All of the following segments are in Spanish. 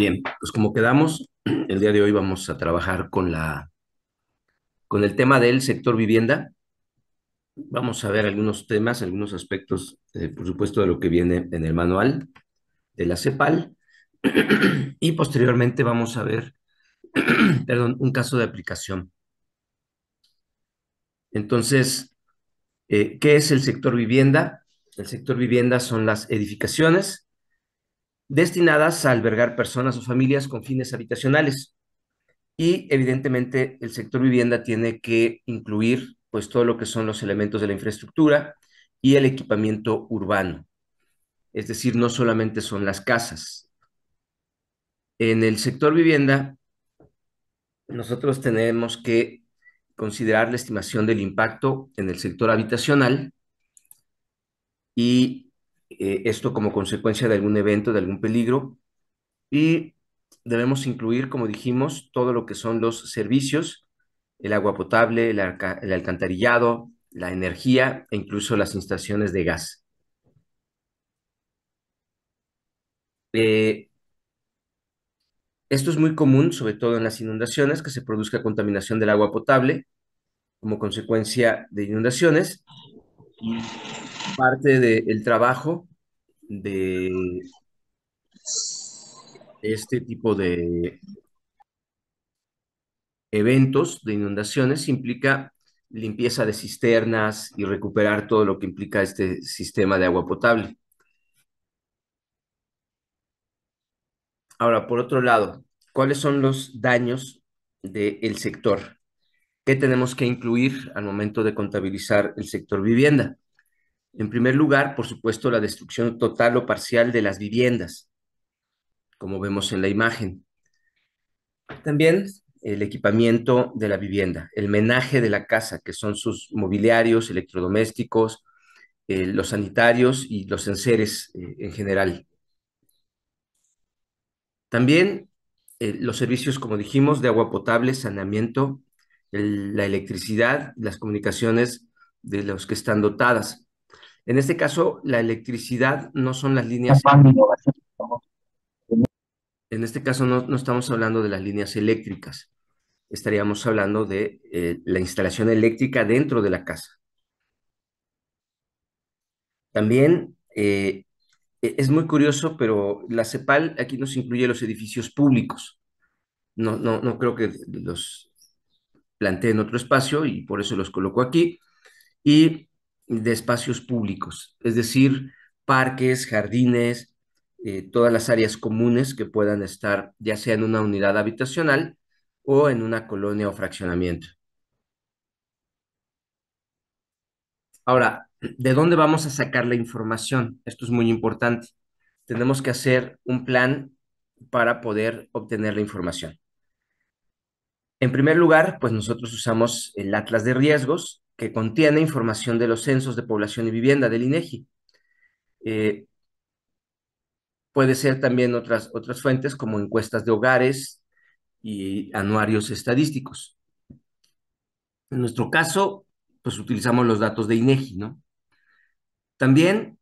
Bien, pues como quedamos, el día de hoy vamos a trabajar con la con el tema del sector vivienda. Vamos a ver algunos temas, algunos aspectos, eh, por supuesto, de lo que viene en el manual de la CEPAL. Y posteriormente vamos a ver, un caso de aplicación. Entonces, eh, ¿qué es el sector vivienda? El sector vivienda son las edificaciones destinadas a albergar personas o familias con fines habitacionales. Y evidentemente el sector vivienda tiene que incluir pues todo lo que son los elementos de la infraestructura y el equipamiento urbano. Es decir, no solamente son las casas. En el sector vivienda, nosotros tenemos que considerar la estimación del impacto en el sector habitacional y eh, esto como consecuencia de algún evento, de algún peligro. Y debemos incluir, como dijimos, todo lo que son los servicios, el agua potable, el, alcantarillado, la energía e incluso las instalaciones de gas. Eh, esto es muy común, sobre todo en las inundaciones, que se produzca contaminación del agua potable como consecuencia de inundaciones parte del trabajo de este tipo de eventos de inundaciones implica limpieza de cisternas y recuperar todo lo que implica este sistema de agua potable. Ahora, por otro lado, ¿cuáles son los daños del sector? ¿Qué tenemos que incluir al momento de contabilizar el sector vivienda? En primer lugar, por supuesto, la destrucción total o parcial de las viviendas, como vemos en la imagen. También el equipamiento de la vivienda, el menaje de la casa, que son sus mobiliarios, electrodomésticos, eh, los sanitarios y los enseres eh, en general. También eh, los servicios, como dijimos, de agua potable, saneamiento, la electricidad, las comunicaciones de los que están dotadas. En este caso, la electricidad no son las líneas. En este caso, no, estamos hablando de las líneas eléctricas. Estaríamos hablando de eh, la instalación eléctrica dentro de la casa. También eh, e, es muy curioso, pero la CEPAL aquí nos incluye los edificios públicos. No, no, no creo que los planteen en otro espacio y por eso los coloco aquí. Y de espacios públicos, es decir, parques, jardines, eh, todas las áreas comunes que puedan estar ya sea en una unidad habitacional o en una colonia o fraccionamiento. Ahora, ¿de dónde vamos a sacar la información? Esto es muy importante. Tenemos que hacer un plan para poder obtener la información. En primer lugar, pues nosotros usamos el Atlas de Riesgos, que contiene información de los censos de población y vivienda del INEGI. E eh, puede ser también otras, otras fuentes como encuestas de hogares y anuarios estadísticos. En nuestro caso, pues utilizamos los datos de INEGI, e ¿no? También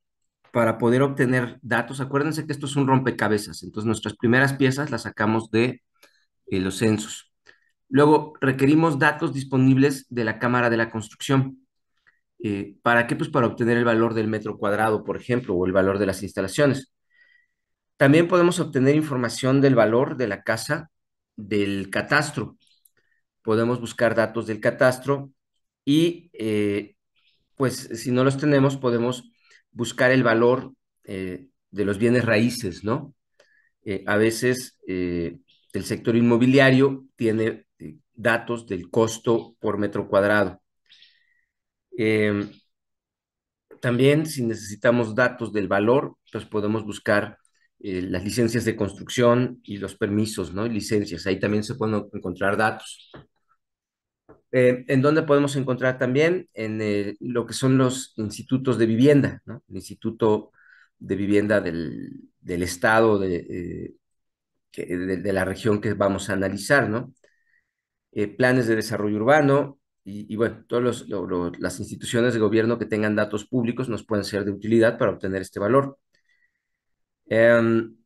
para poder obtener datos, acuérdense que esto es un rompecabezas, entonces nuestras primeras piezas las sacamos de los censos. Luego, requerimos datos disponibles de la Cámara de la Construcción. Eh, ¿Para qué? Pues para obtener el valor del metro cuadrado, por ejemplo, o el valor de las instalaciones. También podemos obtener información del valor de la casa del catastro. Podemos buscar datos del catastro y, eh, pues, si no los tenemos, podemos buscar el valor eh, de los bienes raíces, ¿no? a veces el sector inmobiliario tiene datos del costo por metro cuadrado. Em, también si necesitamos datos del valor, pues podemos buscar eh, las licencias de construcción y los permisos, ¿no? licencias, ahí también se pueden encontrar datos. Em, ¿En dónde podemos encontrar también? En eh, lo que son los institutos de vivienda, ¿no? El Instituto de Vivienda del, Estado, eh, de, de, la región que vamos a analizar, ¿no? Eh, planes de desarrollo urbano y, bueno, todas las instituciones de gobierno que tengan datos públicos nos pueden ser de utilidad para obtener este valor. Em,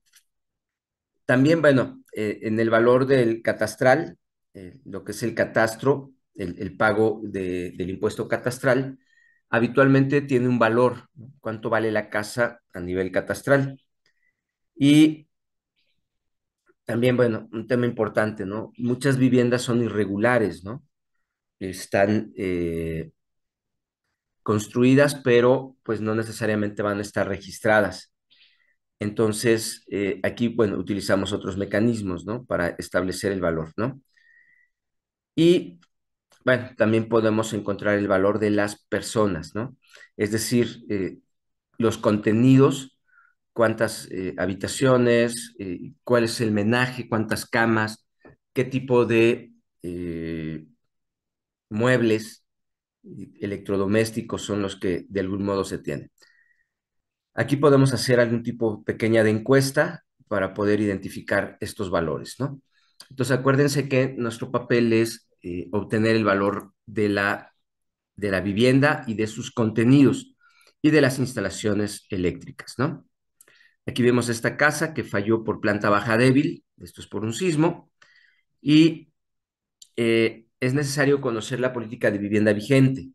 también, bueno, eh, en el valor del catastral, eh, lo que es el catastro, el, pago del impuesto catastral, habitualmente tiene un valor, cuánto vale la casa a nivel catastral. Y también, bueno, un tema importante, ¿no? Muchas viviendas son irregulares, ¿no? Están eh, construidas, pero pues no necesariamente van a estar registradas. Entonces, eh, aquí, bueno, utilizamos otros mecanismos, ¿no? Para establecer el valor, ¿no? Y, bueno, también podemos encontrar el valor de las personas, ¿no? Es decir, eh, los contenidos cuántas eh, habitaciones, eh, cuál es el menaje, cuántas camas, qué tipo de eh, muebles electrodomésticos son los que de algún modo se tienen. Aquí podemos hacer algún tipo pequeña de encuesta para poder identificar estos valores, ¿no? Entonces acuérdense que nuestro papel es obtener el valor de la, de la vivienda y de sus contenidos y de las instalaciones eléctricas, ¿no? Aquí vemos esta casa que falló por planta baja débil, esto es por un sismo, y eh, es necesario conocer la política de vivienda vigente,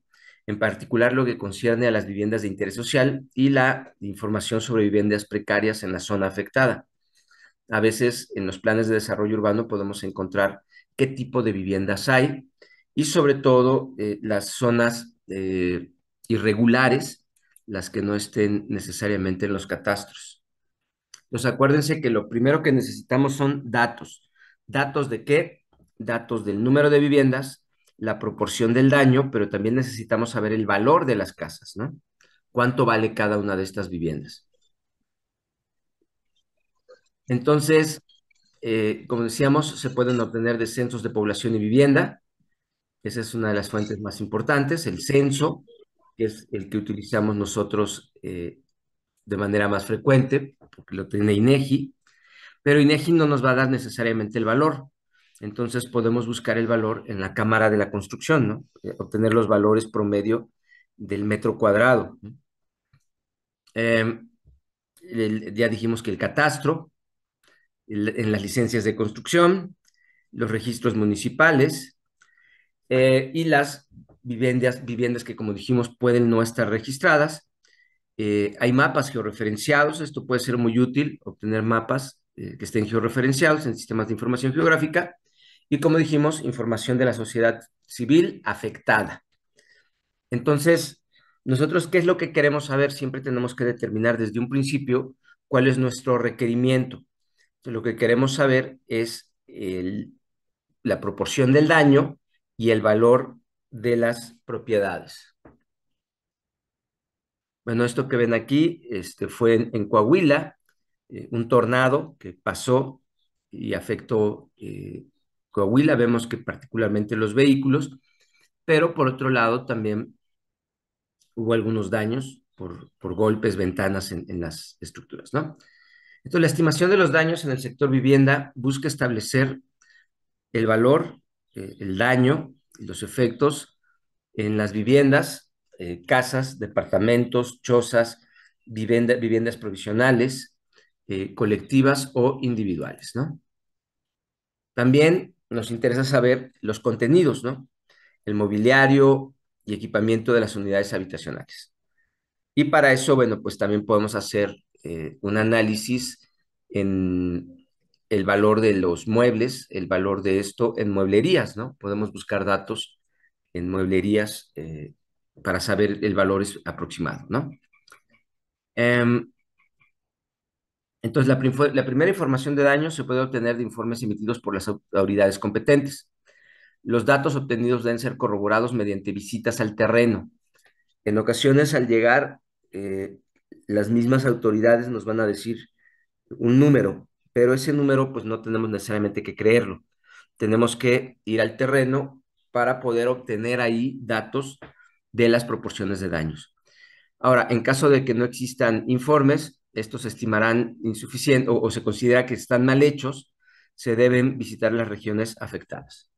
en particular lo que concierne a las viviendas de interés social y la información sobre viviendas precarias en la zona afectada. A veces en los planes de desarrollo urbano podemos encontrar qué tipo de viviendas hay y sobre todo eh, las zonas eh, irregulares, las que no estén necesariamente en los catastros. Entonces, acuérdense que lo primero que necesitamos son datos. ¿Datos de qué? Datos del número de viviendas, la proporción del daño, pero también necesitamos saber el valor de las casas, ¿no? ¿Cuánto vale cada una de estas viviendas? Entonces, eh, como decíamos, se pueden obtener de censos de población y vivienda. Esa es una de las fuentes más importantes, el censo, que es el que utilizamos nosotros eh, de manera más frecuente porque lo tiene INEGI, pero INEGI no nos va a dar necesariamente el valor. Entonces podemos buscar el valor en la cámara de la construcción, ¿no? Eh, obtener los valores promedio del metro cuadrado. Em, ya dijimos que el catastro, en las licencias de construcción, los registros municipales eh, y las viviendas, viviendas que, como dijimos, pueden no estar registradas, eh, hay mapas georreferenciados, esto puede ser muy útil, obtener mapas eh, que estén georreferenciados en sistemas de información geográfica y, como dijimos, información de la sociedad civil afectada. Entonces, nosotros, ¿qué es lo que queremos saber? Siempre tenemos que determinar desde un principio cuál es nuestro requerimiento. lo que queremos saber es la proporción del daño y el valor de las propiedades. Bueno, esto que ven aquí este, fue en, Coahuila, eh, un tornado que pasó y afectó eh, Coahuila, vemos que particularmente los vehículos, pero por otro lado también hubo algunos daños por, golpes, ventanas en, las estructuras, ¿no? Entonces, la estimación de los daños en el sector vivienda busca establecer el valor, eh, el daño, los efectos en las viviendas eh, casas, departamentos, chozas, viviendas provisionales, eh, colectivas o individuales, ¿no? También nos interesa saber los contenidos, ¿no? El mobiliario y equipamiento de las unidades habitacionales. Y para eso, bueno, pues también podemos hacer eh, un análisis en el valor de los muebles, el valor de esto en mueblerías, ¿no? Podemos buscar datos en mueblerías para saber el valor aproximado, ¿no? Em, entonces, la, primera información de daño se puede obtener de informes emitidos por las autoridades competentes. Los datos obtenidos deben ser corroborados mediante visitas al terreno. En ocasiones, al llegar, eh, las mismas autoridades nos van a decir un número, pero ese número pues no tenemos necesariamente que creerlo. Tenemos que ir al terreno para poder obtener ahí datos de las proporciones de daños. Ahora, en caso de que no existan informes, estos se estimarán insuficientes o, se considera que están mal hechos, se deben visitar las regiones afectadas.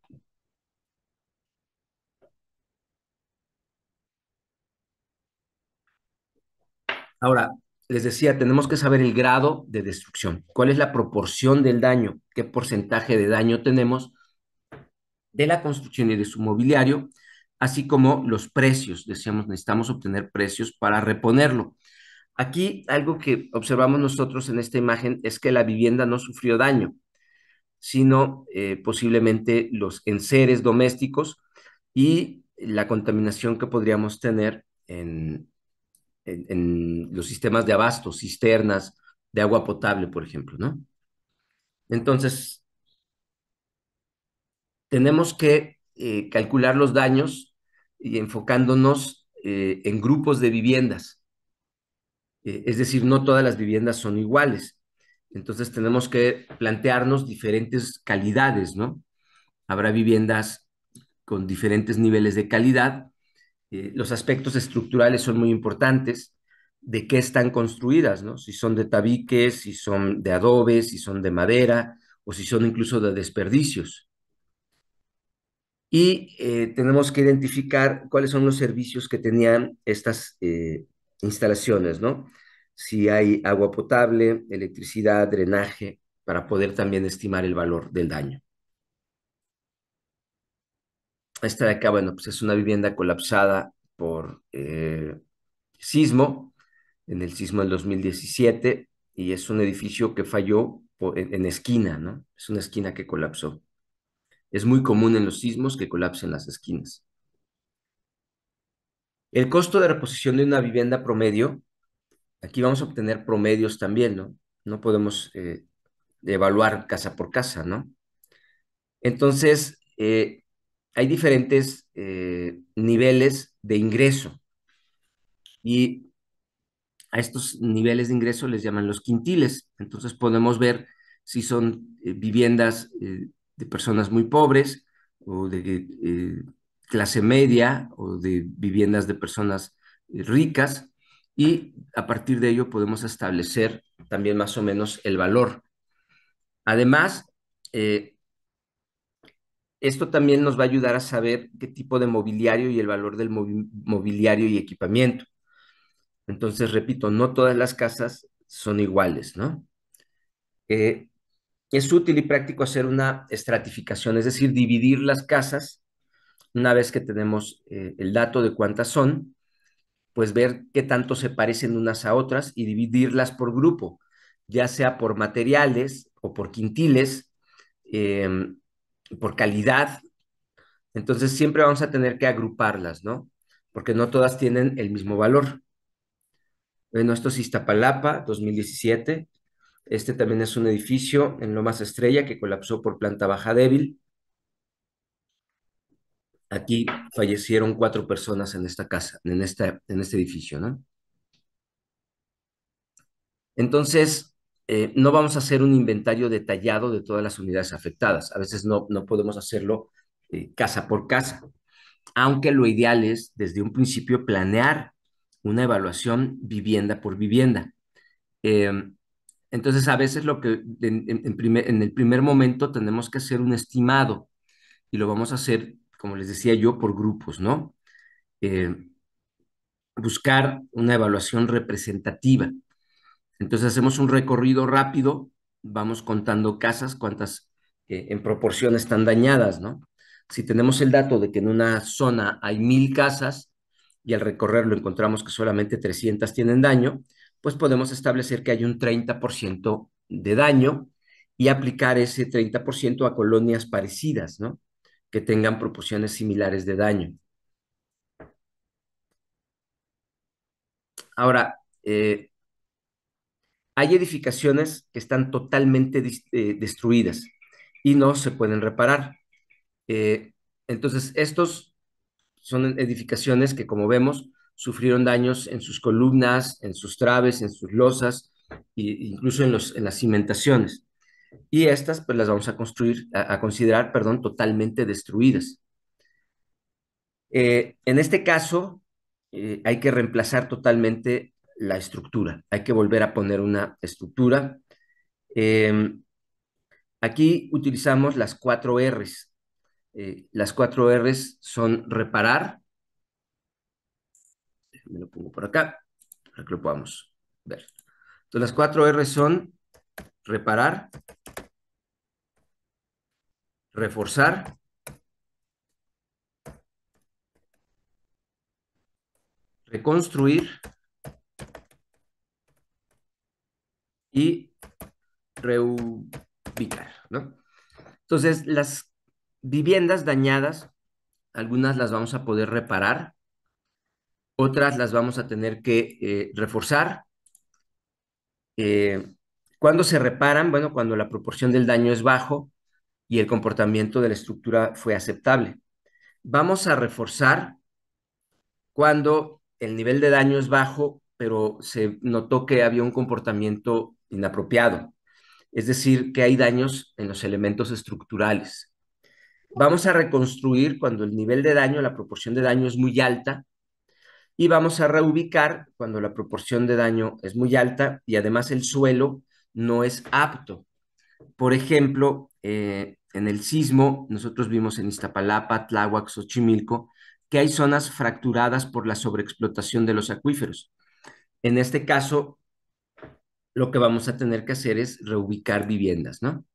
Ahora, les decía, tenemos que saber el grado de destrucción, cuál es la proporción del daño, qué porcentaje de daño tenemos de la construcción y de su mobiliario así como los precios. Decíamos, necesitamos obtener precios para reponerlo. Aquí algo que observamos nosotros en esta imagen es que la vivienda no sufrió daño, sino eh, posiblemente los enseres domésticos y la contaminación que podríamos tener en, los sistemas de abasto, cisternas de agua potable, por ejemplo, ¿no? Entonces, tenemos que eh, calcular los daños y enfocándonos eh, en grupos de viviendas. Eh, es decir, no todas las viviendas son iguales. Entonces tenemos que plantearnos diferentes calidades, ¿no? Habrá viviendas con diferentes niveles de calidad. Eh, los aspectos estructurales son muy importantes, de qué están construidas, ¿no? Si son de tabiques, si son de adobes si son de madera o si son incluso de desperdicios y eh, tenemos que identificar cuáles son los servicios que tenían estas eh, instalaciones, ¿no? Si hay agua potable, electricidad, drenaje, para poder también estimar el valor del daño. Esta de acá, bueno, pues es una vivienda colapsada por eh, sismo, en el sismo del 2017, y es un edificio que falló en esquina, ¿no? Es una esquina que colapsó. Es muy común en los sismos que colapsen las esquinas. El costo de reposición de una vivienda promedio, aquí vamos a obtener promedios también, ¿no? No podemos eh, evaluar casa por casa, ¿no? Entonces, eh, hay diferentes eh, niveles de ingreso y a estos niveles de ingreso les llaman los quintiles. Entonces podemos ver si son viviendas de personas muy pobres o de eh, clase media o de viviendas de personas eh, ricas y a partir de ello podemos establecer también más o menos el valor. Además, eh, esto también nos va a ayudar a saber qué tipo de mobiliario y el valor del mobiliario y equipamiento. Entonces, repito, no todas las casas son iguales, ¿no? es útil y práctico hacer una estratificación, es decir, dividir las casas una vez que tenemos eh, el dato de cuántas son, pues ver qué tanto se parecen unas a otras y dividirlas por grupo, ya sea por materiales o por quintiles, em, por calidad. Entonces siempre vamos a tener que agruparlas, ¿no? Porque no todas tienen el mismo valor. Bueno, esto es Iztapalapa, 2017. Este también es un edificio en Lomas Estrella que colapsó por planta baja débil. Aquí fallecieron cuatro personas en esta casa, en, esta, en este edificio, ¿no? Entonces, eh, no vamos a hacer un inventario detallado de todas las unidades afectadas. A veces no, no podemos hacerlo eh, casa por casa, aunque lo ideal es desde un principio planear una evaluación vivienda por vivienda. Em, entonces, a veces lo que en, el primer momento tenemos que hacer un estimado y lo vamos a hacer, como les decía yo, por grupos, ¿no? Eh, buscar una evaluación representativa. Entonces hacemos un recorrido rápido, vamos contando casas, cuántas eh, en proporción están dañadas, ¿no? Si tenemos el dato de que en una zona hay mil casas y al recorrerlo encontramos que solamente 300 tienen daño, pues podemos establecer que hay un 30% de daño y aplicar ese 30% a colonias parecidas, ¿no? Que tengan proporciones similares de daño. Ahora, eh, hay edificaciones que están totalmente eh, destruidas y no se pueden reparar. Eh, entonces, estos son edificaciones que, como vemos, sufrieron daños en sus columnas, en sus traves, en sus losas, e incluso en, los, en las cimentaciones. Y estas, pues las vamos a construir, a, considerar, perdón, totalmente destruidas. Eh, en este caso, eh, hay que reemplazar totalmente la estructura, hay que volver a poner una estructura. Em, aquí utilizamos las cuatro Rs. Eh, las cuatro Rs son reparar, me lo pongo por acá, para que lo podamos ver. Entonces, las cuatro R son reparar, reforzar, reconstruir y reubicar, ¿no? Entonces, las viviendas dañadas, algunas las vamos a poder reparar, otras las vamos a tener que eh, reforzar. cuando eh, ¿Cuándo se reparan? Bueno, cuando la proporción del daño es bajo y el comportamiento de la estructura fue aceptable. Vamos a reforzar cuando el nivel de daño es bajo, pero se notó que había un comportamiento inapropiado. Es decir, que hay daños en los elementos estructurales. Vamos a reconstruir cuando el nivel de daño, la proporción de daño es muy alta, y vamos a reubicar cuando la proporción de daño es muy alta y además el suelo no es apto. Por ejemplo, eh, en el sismo, nosotros vimos en Iztapalapa, Tláhuac, Xochimilco, que hay zonas fracturadas por la sobreexplotación de los acuíferos. En este caso, lo que vamos a tener que hacer es reubicar viviendas, ¿no?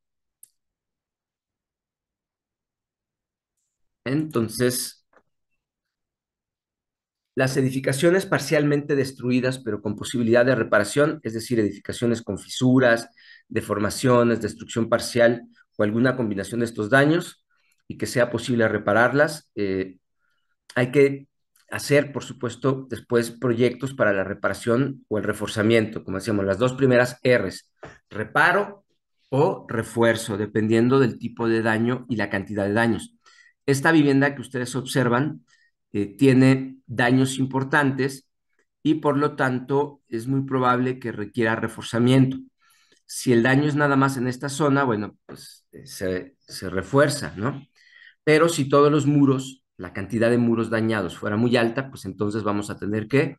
Entonces, las edificaciones parcialmente destruidas, pero con posibilidad de reparación, es decir, edificaciones con fisuras, deformaciones, destrucción parcial o alguna combinación de estos daños, y que sea posible repararlas. Eh, hay que hacer, por supuesto, después proyectos para la reparación o el reforzamiento, como decíamos, las dos primeras Rs, reparo o refuerzo, dependiendo del tipo de daño y la cantidad de daños. Esta vivienda que ustedes observan eh, tiene daños importantes y por lo tanto es muy probable que requiera reforzamiento. Si el daño es nada más en esta zona, bueno, pues eh, se, refuerza, ¿no? Pero si todos los muros, la cantidad de muros dañados fuera muy alta, pues entonces vamos a tener que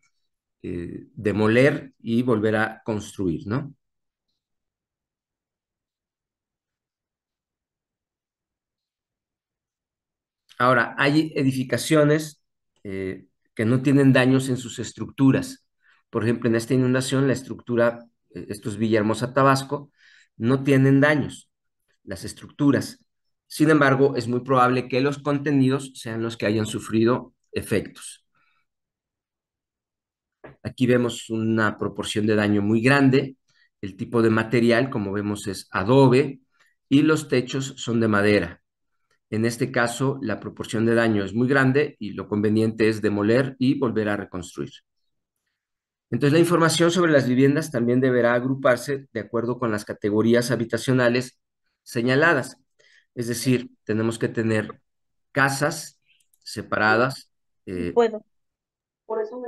eh, demoler y volver a construir, ¿no? Ahora, hay edificaciones eh, que no tienen daños en sus estructuras. Por ejemplo, en esta inundación, la estructura, eh, estos Villahermosa, Tabasco, no tienen daños las estructuras. Sin embargo, es muy probable que los contenidos sean los que hayan sufrido efectos. Aquí vemos una proporción de daño muy grande. El tipo de material, como vemos, es adobe y los techos son de madera. En este caso, la proporción de daño es muy grande y lo conveniente es demoler y volver a reconstruir. Entonces, la información sobre las viviendas también deberá agruparse de acuerdo con las categorías habitacionales señaladas. Es decir, tenemos que tener casas separadas. Eh, por eso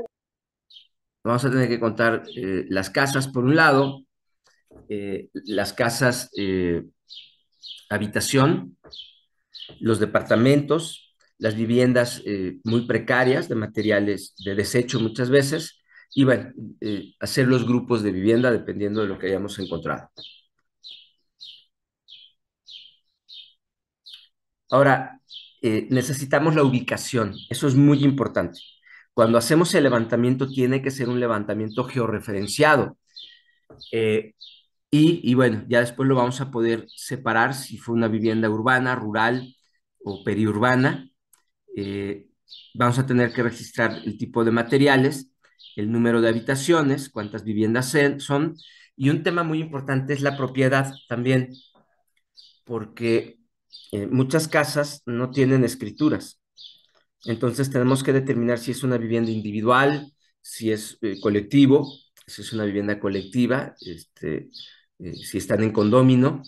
Vamos a tener que contar eh, las casas por un lado, eh, las casas habitación, los departamentos, las viviendas eh, muy precarias de materiales de desecho muchas veces, y bueno, eh, hacer los grupos de vivienda dependiendo de lo que hayamos encontrado. Ahora, eh, necesitamos la ubicación, eso es muy importante. Cuando hacemos el levantamiento tiene que ser un levantamiento georreferenciado. y, bueno, ya después lo vamos a poder separar si fue una vivienda urbana, rural, o periurbana. Eh, vamos a tener que registrar el tipo de materiales, el número de habitaciones, cuántas viviendas son, y un tema muy importante es la propiedad también, porque eh, muchas casas no tienen escrituras. Entonces tenemos que determinar si es una vivienda individual, si es eh, colectivo, si es una vivienda colectiva, este, si están en condomino,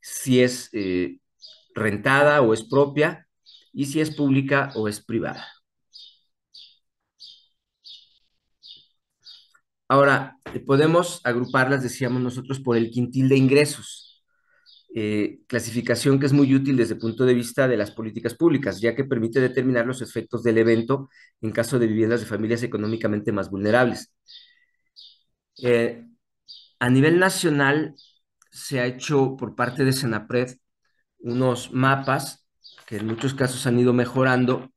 si es rentada o es propia y si es pública o es privada. Ahora, podemos agruparlas, decíamos nosotros, por el quintil de ingresos, eh, clasificación que es muy útil desde el punto de vista de las políticas públicas, ya que permite determinar los efectos del evento en caso de viviendas de familias económicamente más vulnerables. Eh, a nivel nacional, se ha hecho por parte de Senapred unos mapas que en muchos casos han ido mejorando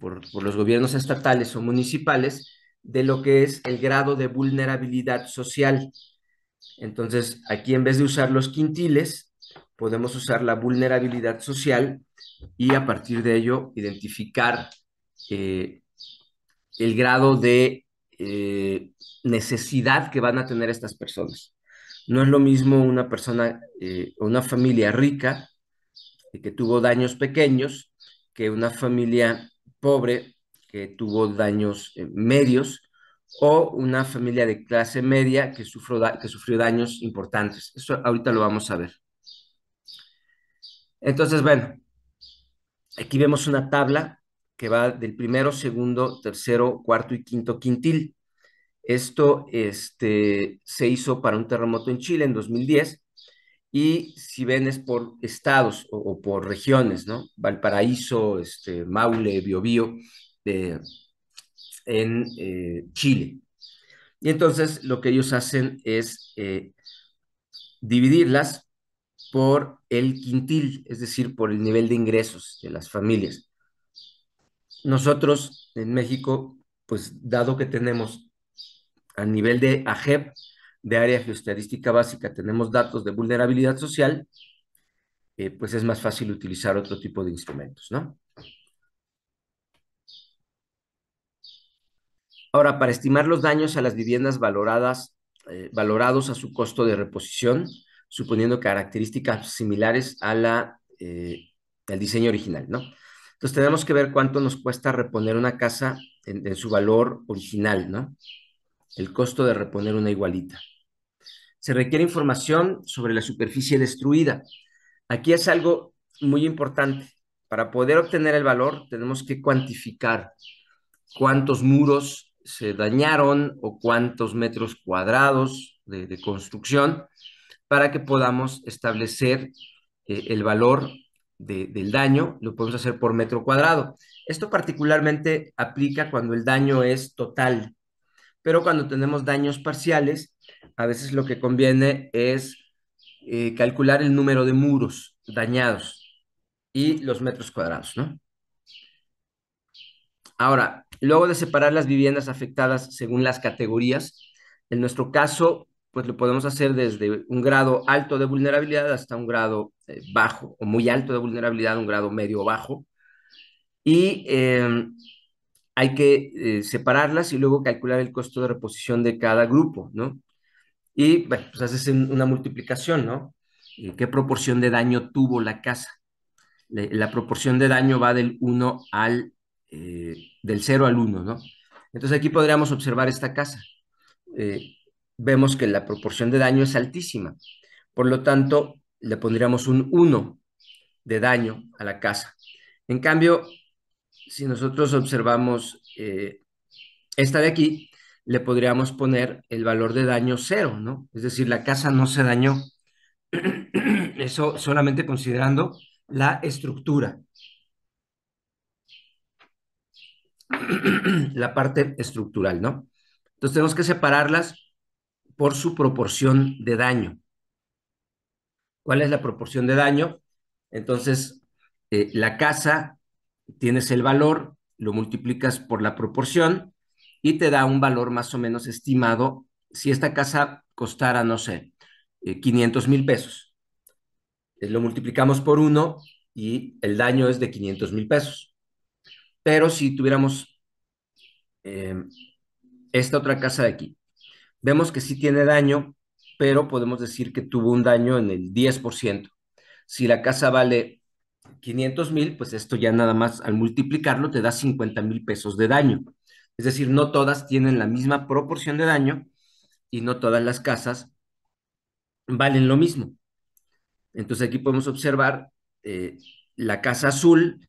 por, los gobiernos estatales o municipales de lo que es el grado de vulnerabilidad social. Entonces, aquí en vez de usar los quintiles, podemos usar la vulnerabilidad social y a partir de ello identificar eh, el grado de eh, necesidad que van a tener estas personas. No es lo mismo una persona o eh, una familia rica que tuvo daños pequeños, que una familia pobre que tuvo daños eh, medios, o una familia de clase media que sufrió, que sufrió daños importantes. Eso ahorita lo vamos a ver. Entonces, bueno, aquí vemos una tabla que va del primero, segundo, tercero, cuarto y quinto quintil. Esto este, se hizo para un terremoto en Chile en 2010 y si ven es por estados o, por regiones, ¿no? Valparaíso, este, Maule, Biobío, eh, en eh, Chile. Y entonces lo que ellos hacen es eh, dividirlas por el quintil, es decir, por el nivel de ingresos de las familias. Nosotros en México, pues dado que tenemos a nivel de AGEP, de área geostadística básica tenemos datos de vulnerabilidad social, eh, pues es más fácil utilizar otro tipo de instrumentos, ¿no? Ahora, para estimar los daños a las viviendas valoradas, eh, valorados a su costo de reposición, suponiendo características similares a la, eh, al diseño original, ¿no? Entonces tenemos que ver cuánto nos cuesta reponer una casa en su valor original, ¿no? El costo de reponer una igualita se requiere información sobre la superficie destruida. Aquí es algo muy importante. Para poder obtener el valor tenemos que cuantificar cuántos muros se dañaron o cuántos metros cuadrados de, construcción para que podamos establecer eh, el valor del daño, lo podemos hacer por metro cuadrado. Esto particularmente aplica cuando el daño es total, pero cuando tenemos daños parciales, a veces lo que conviene es eh, calcular el número de muros dañados y los metros cuadrados, ¿no? Ahora, luego de separar las viviendas afectadas según las categorías, en nuestro caso, pues lo podemos hacer desde un grado alto de vulnerabilidad hasta un grado eh, bajo o muy alto de vulnerabilidad, un grado medio o bajo. Y em, hay que eh, separarlas y luego calcular el costo de reposición de cada grupo, ¿no? Y bueno, pues haces una multiplicación, ¿no? ¿Qué proporción de daño tuvo la casa? La proporción de daño va del 1 al, eh, del 0 al 1, ¿no? Entonces aquí podríamos observar esta casa. Eh, vemos que la proporción de daño es altísima. Por lo tanto, le pondríamos un 1 de daño a la casa. En cambio, si nosotros observamos eh, esta de aquí, le podríamos poner el valor de daño cero, ¿no? Es decir, la casa no se dañó. Eso solamente considerando la estructura. La parte estructural, ¿no? Entonces tenemos que separarlas por su proporción de daño. ¿Cuál es la proporción de daño? Entonces, eh, la casa, tienes el valor, lo multiplicas por la proporción y te da un valor más o menos estimado si esta casa costara, no sé, 500 eh, mil pesos. Eh, lo multiplicamos por uno y el daño es de 500 mil pesos. Pero si tuviéramos em, esta otra casa de aquí, vemos que sí tiene daño, pero podemos decir que tuvo un daño en el 10%. Si la casa vale 500 mil, pues esto ya nada más al multiplicarlo te da 50 mil pesos de daño. Es decir, no todas tienen la misma proporción de daño y no todas las casas valen lo mismo. Entonces aquí podemos observar eh, la casa azul,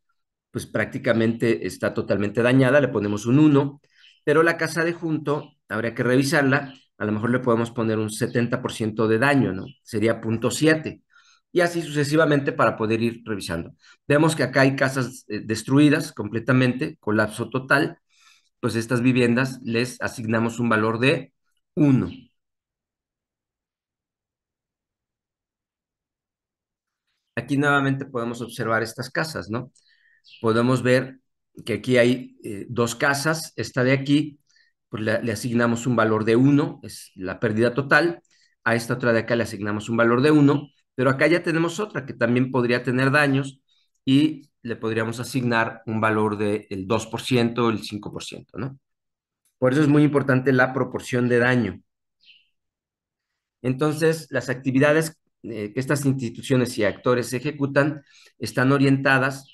pues prácticamente está totalmente dañada, le ponemos un 1, pero la casa de junto, habría que revisarla, a lo mejor le podemos poner un 70% de daño, ¿no? Sería punto Y así sucesivamente para poder ir revisando. Vemos que acá hay casas eh, destruidas completamente, colapso total, pues estas viviendas les asignamos un valor de 1. Aquí nuevamente podemos observar estas casas, ¿no? Podemos ver que aquí hay eh, dos casas, esta de aquí, pues le, le asignamos un valor de 1, es la pérdida total, a esta otra de acá le asignamos un valor de 1, pero acá ya tenemos otra que también podría tener daños y le podríamos asignar un valor del 2% 2%, el 5%, ¿no? Por eso es muy importante la proporción de daño. Entonces, las actividades eh, que estas instituciones y actores ejecutan están orientadas,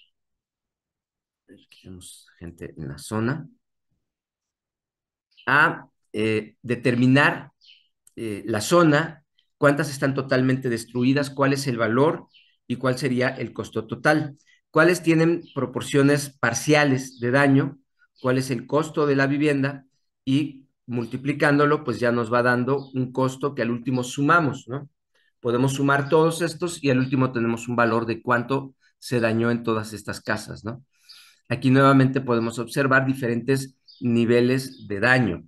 tenemos gente en la zona, a eh, determinar eh, la zona, cuántas están totalmente destruidas, cuál es el valor y cuál sería el costo total cuáles tienen proporciones parciales de daño, cuál es el costo de la vivienda y multiplicándolo, pues ya nos va dando un costo que al último sumamos, ¿no? Podemos sumar todos estos y al último tenemos un valor de cuánto se dañó en todas estas casas, ¿no? Aquí nuevamente podemos observar diferentes niveles de daño.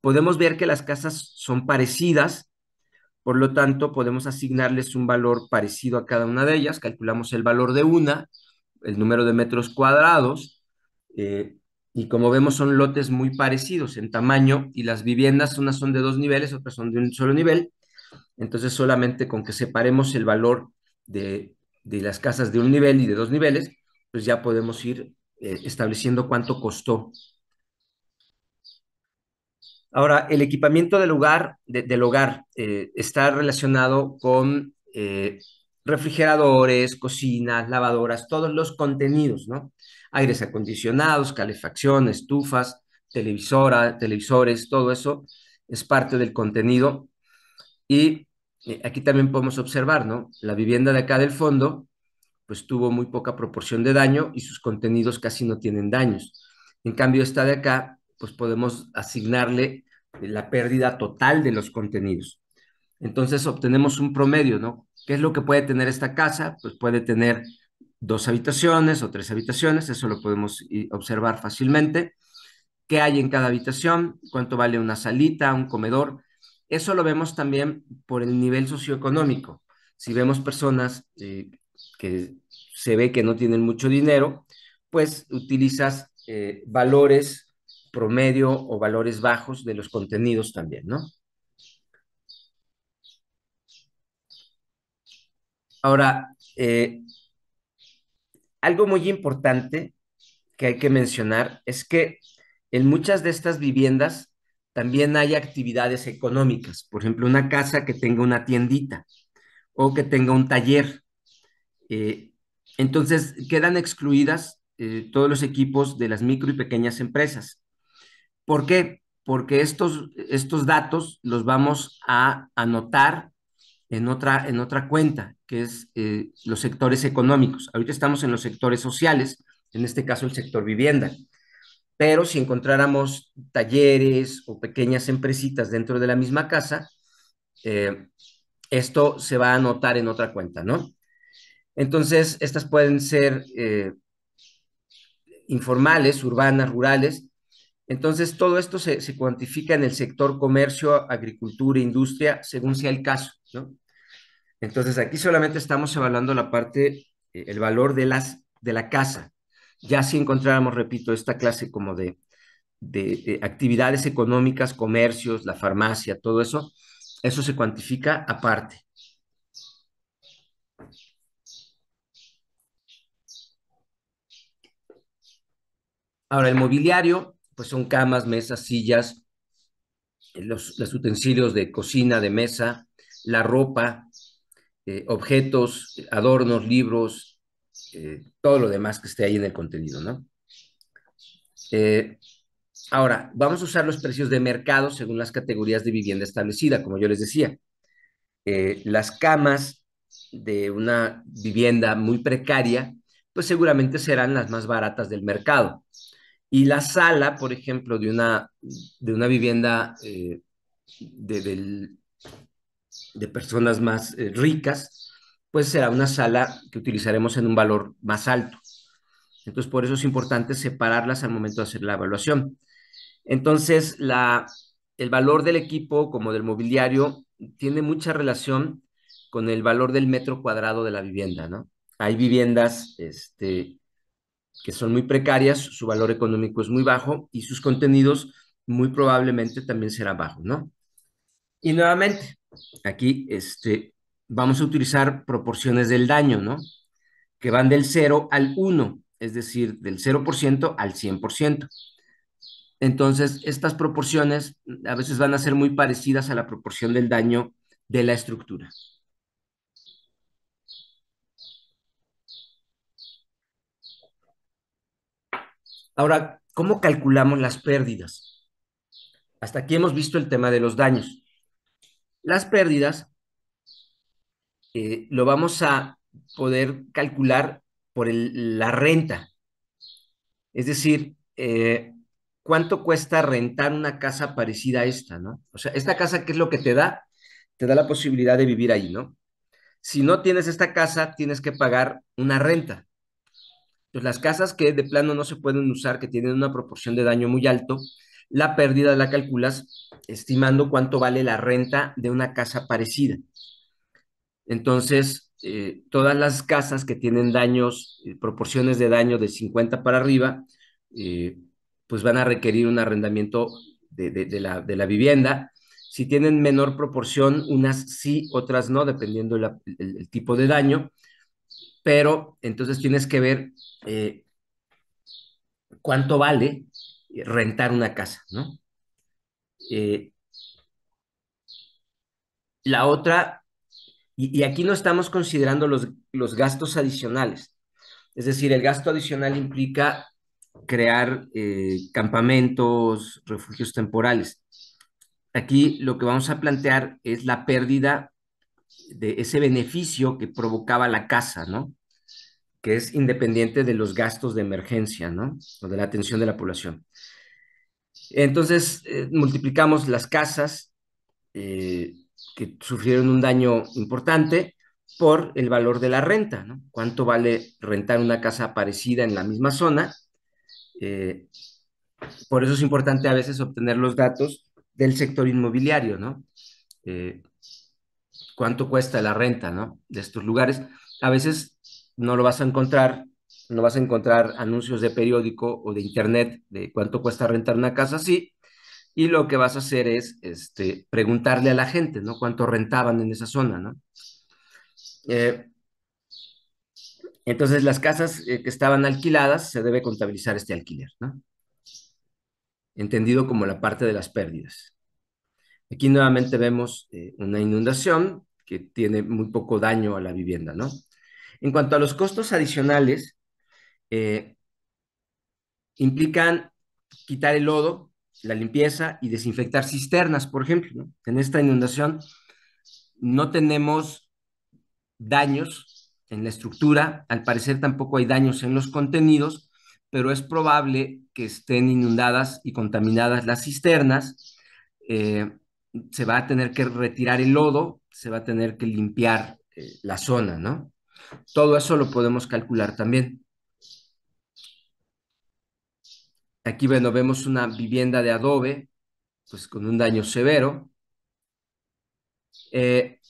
Podemos ver que las casas son parecidas, por lo tanto podemos asignarles un valor parecido a cada una de ellas, calculamos el valor de una, el número de metros cuadrados, eh, y como vemos son lotes muy parecidos en tamaño y las viviendas, unas son de dos niveles, otras son de un solo nivel, entonces solamente con que separemos el valor de, las casas de un nivel y de dos niveles, pues ya podemos ir eh, estableciendo cuánto costó. Ahora, el equipamiento del hogar, del hogar eh, está relacionado con refrigeradores, cocinas, lavadoras, todos los contenidos, ¿no? Aires acondicionados, calefacción, estufas, televisora, televisores, todo eso es parte del contenido. Y eh, aquí también podemos observar, ¿no? La vivienda de acá del fondo, pues tuvo muy poca proporción de daño y sus contenidos casi no tienen daños. En cambio, esta de acá, pues podemos asignarle la pérdida total de los contenidos. Entonces obtenemos un promedio, ¿no? ¿Qué es lo que puede tener esta casa? Pues puede tener dos habitaciones o tres habitaciones, eso lo podemos eh, observar fácilmente. ¿Qué hay en cada habitación? ¿Cuánto vale una salita, un comedor? Eso lo vemos también por el nivel socioeconómico. Si vemos personas eh, que se ve que no tienen mucho dinero, pues utilizas eh, valores promedio o valores bajos de los contenidos también, ¿no? Ahora, eh, algo muy importante que hay que mencionar es que en muchas de estas viviendas también hay actividades económicas, por ejemplo, una casa que tenga una tiendita o que tenga un taller. Eh, entonces, quedan excluidas eh, todos los equipos de las micro y pequeñas empresas. ¿Por qué? Porque estos, estos datos los vamos a anotar en otra, en otra cuenta, que es eh, los sectores económicos. Ahorita estamos en los sectores sociales, en este caso el sector vivienda. Pero si encontráramos talleres o pequeñas empresitas dentro de la misma casa, eh, esto se va a anotar en otra cuenta, ¿no? Entonces, estas pueden ser eh, informales, urbanas, rurales, entonces, todo esto se, cuantifica en el sector comercio, agricultura, industria, según sea el caso, ¿no? Entonces, aquí solamente estamos evaluando la parte, eh, el valor de, las, de la casa. Ya si encontráramos, repito, esta clase como de, de actividades económicas, comercios, la farmacia, todo eso, eso se cuantifica aparte. Ahora, el mobiliario pues son camas, mesas, sillas, los, utensilios de cocina, de mesa, la ropa, eh, objetos, adornos, libros, eh, todo lo demás que esté ahí en el contenido, ¿no? Eh, ahora, vamos a usar los precios de mercado según las categorías de vivienda establecida, como yo les decía. las camas de una vivienda muy precaria, pues seguramente serán las más baratas del mercado. Y la sala, por ejemplo, de una, de una vivienda eh, de, personas más eh, ricas, pues será una sala que utilizaremos en un valor más alto. Entonces, por eso es importante separarlas al momento de hacer la evaluación. Entonces, la, el valor del equipo como del mobiliario tiene mucha relación con el valor del metro cuadrado de la vivienda, ¿no? Hay viviendas este, que son muy precarias, su valor económico es muy bajo y sus contenidos muy probablemente también será bajo, ¿no? Y nuevamente, aquí este, vamos a utilizar proporciones del daño, ¿no? Que van del 0 al 1, es decir, del 0% al 100%. Entonces, estas proporciones a veces van a ser muy parecidas a la proporción del daño de la estructura. Ahora, ¿cómo calculamos las pérdidas? Hasta aquí hemos visto el tema de los daños. Las pérdidas eh, lo vamos a poder calcular por la renta. Es decir, eh, ¿cuánto cuesta rentar una casa parecida a esta, no? O sea, esta casa, ¿qué es lo que te da? Te da la posibilidad de vivir ahí, ¿no? Si no tienes esta casa, tienes que pagar una renta. Pues, las casas que de plano no se pueden usar, que tienen una proporción de daño muy alto, la pérdida la calculas estimando cuánto vale la renta de una casa parecida. Entonces, eh, todas las casas que tienen daños, eh, proporciones de daño de 50 para arriba, eh, pues van a requerir un arrendamiento de, la, vivienda. Si tienen menor proporción, unas sí, otras no, dependiendo del tipo de daño. Pero entonces tienes que ver eh, cuánto vale rentar una casa, ¿no? Eh, la otra, y, aquí no estamos considerando los, los gastos adicionales, es decir, el gasto adicional implica crear eh, campamentos, refugios temporales. Aquí lo que vamos a plantear es la pérdida de ese beneficio que provocaba la casa, ¿no? que es independiente de los gastos de emergencia, ¿no? O de la atención de la población. Entonces, eh, multiplicamos las casas eh, que sufrieron un daño importante por el valor de la renta, ¿no? ¿Cuánto vale rentar una casa parecida en la misma zona? Eh, por eso es importante a veces obtener los datos del sector inmobiliario, ¿no? cuánto cuesta la renta, ¿no? De estos lugares. A veces no lo vas a encontrar, no vas a encontrar anuncios de periódico o de internet de cuánto cuesta rentar una casa así, y lo que vas a hacer es este, preguntarle a la gente, ¿no? Cuánto rentaban en esa zona, ¿no? Eh, entonces, las casas eh, que estaban alquiladas se debe contabilizar este alquiler, ¿no? Entendido como la parte de las pérdidas. Aquí nuevamente vemos eh, una inundación que tiene muy poco daño a la vivienda, ¿no? En cuanto a los costos adicionales, eh, implican quitar el lodo, la limpieza y desinfectar cisternas, por ejemplo. En esta inundación no tenemos daños en la estructura, al parecer tampoco hay daños en los contenidos, pero es probable que estén inundadas y contaminadas las cisternas. Eh, se va a tener que retirar el lodo, se va a tener que limpiar eh, la zona, ¿no? Todo eso lo podemos calcular también. Aquí, bueno, vemos una vivienda de adobe, pues con un daño severo. Eh,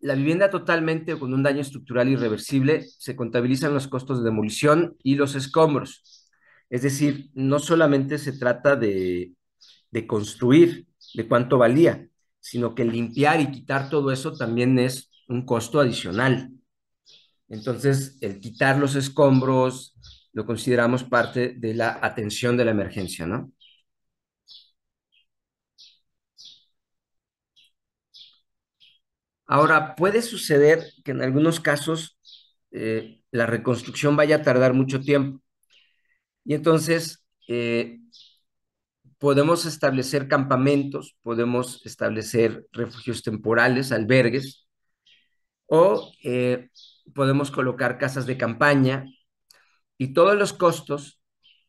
la vivienda totalmente con un daño estructural irreversible, se contabilizan los costos de demolición y los escombros. Es decir, no solamente se trata de, de construir, de cuánto valía, sino que limpiar y quitar todo eso también es un costo adicional. Entonces, el quitar los escombros lo consideramos parte de la atención de la emergencia, ¿no? Ahora, puede suceder que en algunos casos eh, la reconstrucción vaya a tardar mucho tiempo. Y entonces eh, podemos establecer campamentos, podemos establecer refugios temporales, albergues, o eh, podemos colocar casas de campaña y todos los costos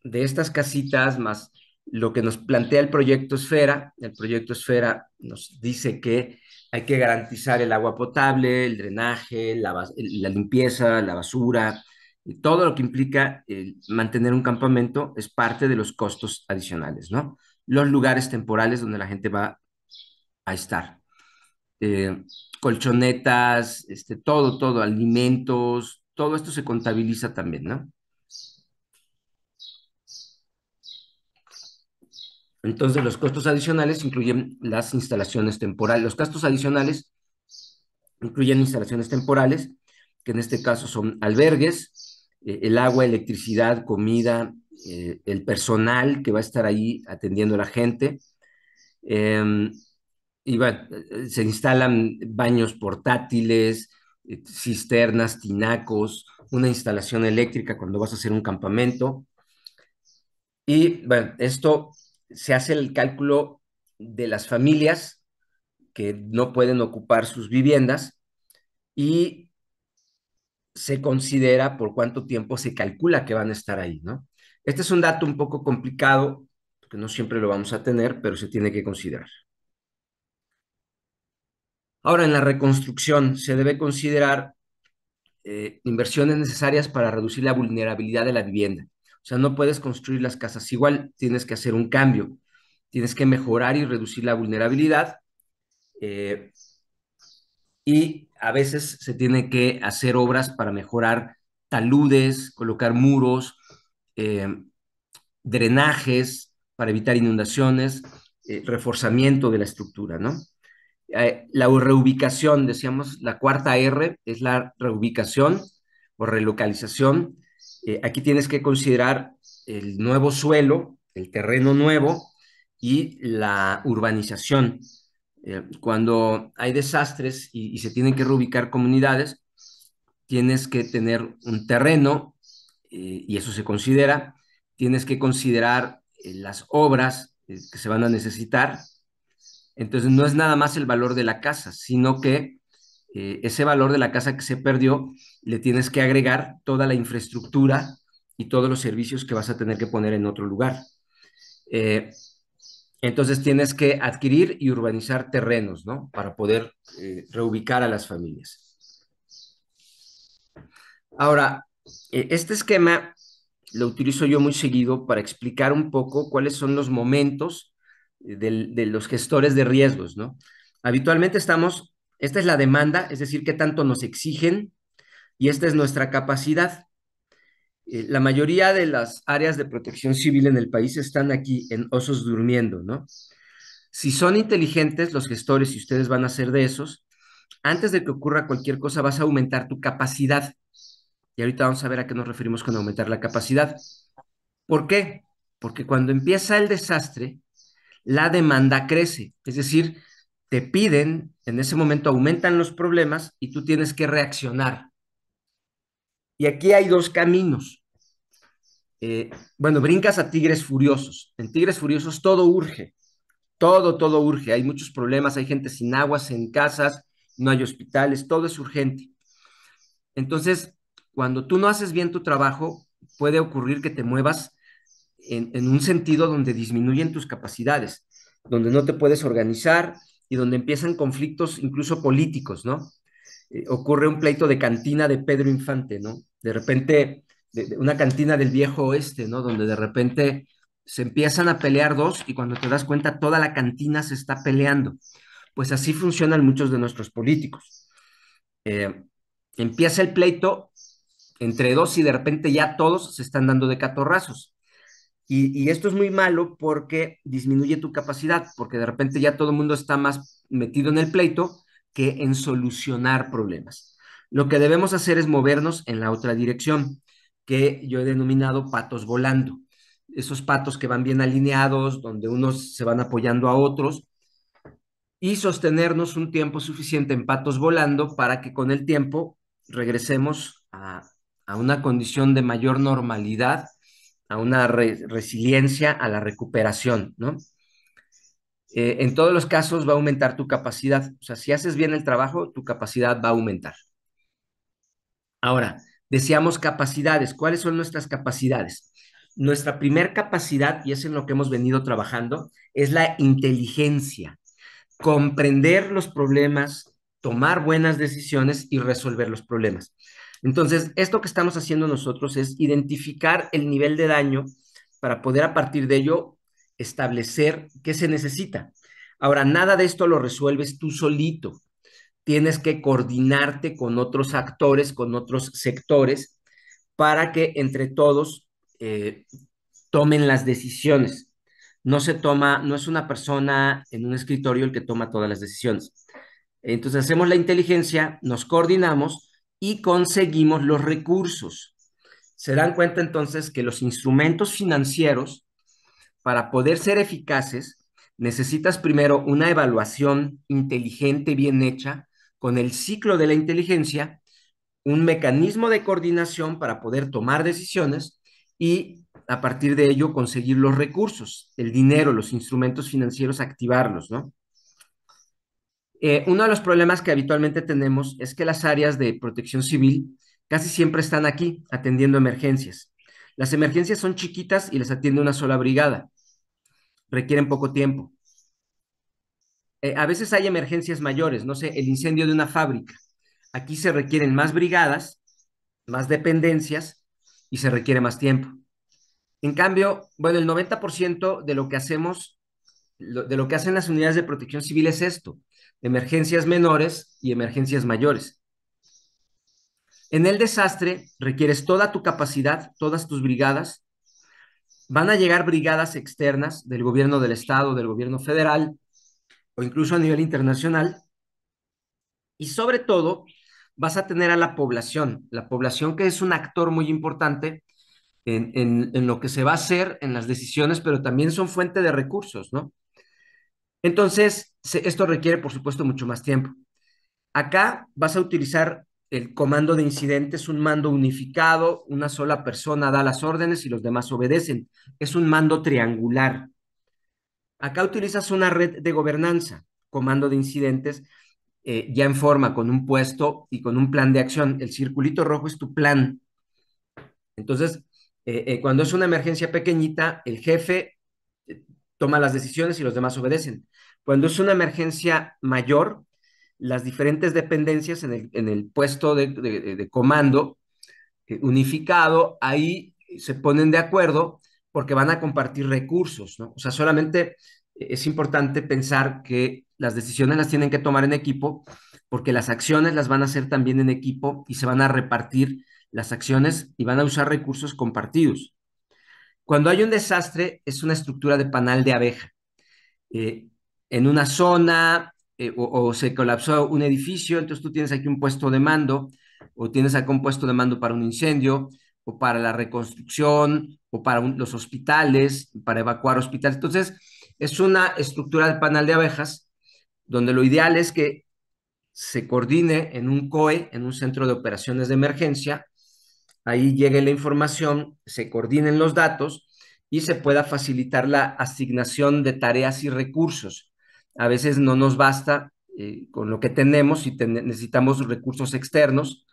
de estas casitas más lo que nos plantea el proyecto Esfera. El proyecto Esfera nos dice que hay que garantizar el agua potable, el drenaje, la, limpieza, la basura, y todo lo que implica mantener un campamento es parte de los costos adicionales, ¿no? Los lugares temporales donde la gente va a estar. Eh, colchonetas, este, todo, todo, alimentos, todo esto se contabiliza también, ¿no? Entonces, los costos adicionales incluyen las instalaciones temporales. Los gastos adicionales incluyen instalaciones temporales, que en este caso son albergues, eh, el agua, electricidad, comida, eh, el personal que va a estar ahí atendiendo a la gente, em, se instalan baños portátiles, eh, cisternas, tinacos, una instalación eléctrica cuando vas a hacer un campamento. Y bueno, esto se hace el cálculo de las familias que no pueden ocupar sus viviendas y se considera por cuánto tiempo se calcula que van a estar ahí, ¿no? Este es un dato un poco complicado, porque no siempre lo vamos a tener, pero se tiene que considerar. Ahora, en la reconstrucción se debe considerar eh, inversiones necesarias para reducir la vulnerabilidad de la vivienda. O sea, no puedes construir las casas igual, tienes que hacer un cambio, tienes que mejorar y reducir la vulnerabilidad. Eh, y a veces se tiene que hacer obras para mejorar taludes, colocar muros, eh, drenajes para evitar inundaciones, reforzamiento de la estructura, ¿no? Eh, la reubicación, decíamos, la cuarta R es la reubicación o relocalización. Eh, aquí tienes que considerar el nuevo suelo, el terreno nuevo y la urbanización. Eh, cuando hay desastres y, y, se tienen que reubicar comunidades, tienes que tener un terreno, y eso se considera, tienes que considerar las obras que se van a necesitar, entonces no es nada más el valor de la casa, sino que eh, ese valor de la casa que se perdió le tienes que agregar toda la infraestructura y todos los servicios que vas a tener que poner en otro lugar. Eh, entonces tienes que adquirir y urbanizar terrenos, ¿no? Para poder eh, reubicar a las familias. Ahora, este esquema lo utilizo yo muy seguido para explicar un poco cuáles son los momentos de, los gestores de riesgos, ¿no? Habitualmente estamos, esta es la demanda, es decir, qué tanto nos exigen y esta es nuestra capacidad. Eh, la mayoría de las áreas de protección civil en el país están aquí en osos durmiendo, ¿no? Si son inteligentes los gestores, y ustedes van a ser de esos, antes de que ocurra cualquier cosa vas a aumentar tu capacidad. Y ahorita vamos a ver a qué nos referimos con aumentar la capacidad. ¿Por qué? Porque cuando empieza el desastre, la demanda crece. Es decir, te piden, en ese momento aumentan los problemas y tú tienes que reaccionar. Y aquí hay dos caminos. Eh, bueno, brincas a Tigres Furiosos. En Tigres Furiosos todo urge, todo, todo urge. Hay muchos problemas, hay gente sin aguas en casas, no hay hospitales, todo es urgente. Entonces, cuando tú no haces bien tu trabajo, puede ocurrir que te muevas en, un sentido donde disminuyen tus capacidades, donde no te puedes organizar y donde empiezan conflictos incluso políticos, ¿no? Eh, ocurre un pleito de cantina de Pedro Infante, ¿no? De repente, una cantina del viejo oeste, ¿no? Donde de repente se empiezan a pelear dos y cuando te das cuenta toda la cantina se está peleando. Pues así funcionan muchos de nuestros políticos. Eh, empieza el pleito entre dos y de repente ya todos se están dando de catorrazos. Y, esto es muy malo porque disminuye tu capacidad, porque de repente ya todo el mundo está más metido en el pleito que en solucionar problemas. Lo que debemos hacer es movernos en la otra dirección, que yo he denominado patos volando. Esos patos que van bien alineados, donde unos se van apoyando a otros, y sostenernos un tiempo suficiente en patos volando para que con el tiempo regresemos a una condición de mayor normalidad a una resiliencia, a la recuperación, ¿no? Eh, en todos los casos va a aumentar tu capacidad. O sea, si haces bien el trabajo, tu capacidad va a aumentar. Ahora, decíamos capacidades. ¿Cuáles son nuestras capacidades? Nuestra primer capacidad, y es en lo que hemos venido trabajando, es la inteligencia. Comprender los problemas, tomar buenas decisiones y resolver los problemas. Entonces, esto que estamos haciendo nosotros es identificar el nivel de daño para poder a partir de ello establecer qué se necesita. Ahora, nada de esto lo resuelves tú solito. Tienes que coordinarte con otros actores, con otros sectores, para que entre todos eh, tomen las decisiones. No se toma, no es una persona en un escritorio el que toma todas las decisiones. Entonces hacemos la inteligencia, nos coordinamos y conseguimos los recursos. Se dan cuenta entonces que los instrumentos financieros, para poder ser eficaces, necesitas primero una evaluación inteligente, bien hecha, con el ciclo de la inteligencia, un mecanismo de coordinación para poder tomar decisiones y a partir de ello conseguir los recursos, el dinero, los instrumentos financieros, activarlos, ¿no? Eh, uno de los problemas que habitualmente tenemos es que las áreas de protección civil casi siempre están aquí atendiendo emergencias. Las emergencias son chiquitas y las atiende una sola brigada. Requieren poco tiempo. Eh, a veces hay emergencias mayores, no sé, el incendio de una fábrica. Aquí se requieren más brigadas, más dependencias y se requiere más tiempo. En cambio, bueno, el 90% de lo que hacemos, de lo que hacen las unidades de protección civil es esto, emergencias menores y emergencias mayores. En el desastre requieres toda tu capacidad, todas tus brigadas. Van a llegar brigadas externas del gobierno del Estado, del gobierno federal o incluso a nivel internacional. Y sobre todo, vas a tener a la población, la población que es un actor muy importante en, lo que se va a hacer, en las decisiones, pero también son fuente de recursos, ¿no? Entonces, esto requiere, por supuesto, mucho más tiempo. Acá vas a utilizar el comando de incidentes, un mando unificado, una sola persona da las órdenes y los demás obedecen. Es un mando triangular. Acá utilizas una red de gobernanza, comando de incidentes, eh, ya en forma, con un puesto y con un plan de acción. El circulito rojo es tu plan. Entonces, eh, eh, cuando es una emergencia pequeñita, el jefe toma las decisiones y los demás obedecen. Cuando es una emergencia mayor, las diferentes dependencias en el, puesto de, comando eh, unificado, ahí se ponen de acuerdo porque van a compartir recursos, ¿no? O sea, solamente eh, es importante pensar que las decisiones las tienen que tomar en equipo porque las acciones las van a hacer también en equipo y se van a repartir las acciones y van a usar recursos compartidos. Cuando hay un desastre, es una estructura de panal de abeja. Eh, en una zona eh, o, se colapsó un edificio, entonces tú tienes aquí un puesto de mando o tienes acá un puesto de mando para un incendio o para la reconstrucción o para los hospitales, para evacuar hospitales. Entonces, es una estructura de panal de abejas donde lo ideal es que se coordine en un COE, en un centro de operaciones de emergencia, ahí llegue la información, se coordinen los datos y se pueda facilitar la asignación de tareas y recursos a veces no nos basta eh, con lo que tenemos y necesitamos recursos externos,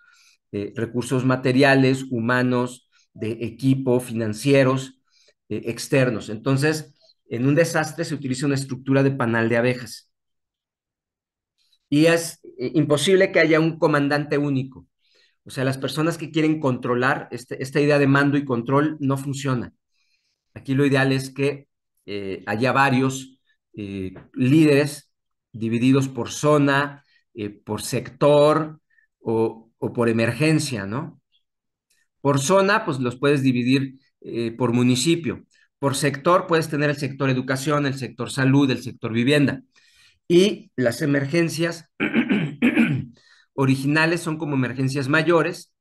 eh, recursos materiales, humanos, de equipo, financieros, eh, externos. Entonces, en un desastre se utiliza una estructura de panal de abejas. Y es imposible que haya un comandante único. O sea, las personas que quieren controlar, este, esta idea de mando y control no funciona. Aquí lo ideal es que haya varios eh, líderes divididos por zona, eh, por sector o, por emergencia, ¿no? Por zona, pues los puedes dividir eh, por municipio. Por sector, puedes tener el sector educación, el sector salud, el sector vivienda. Y las emergencias originales son como emergencias mayores.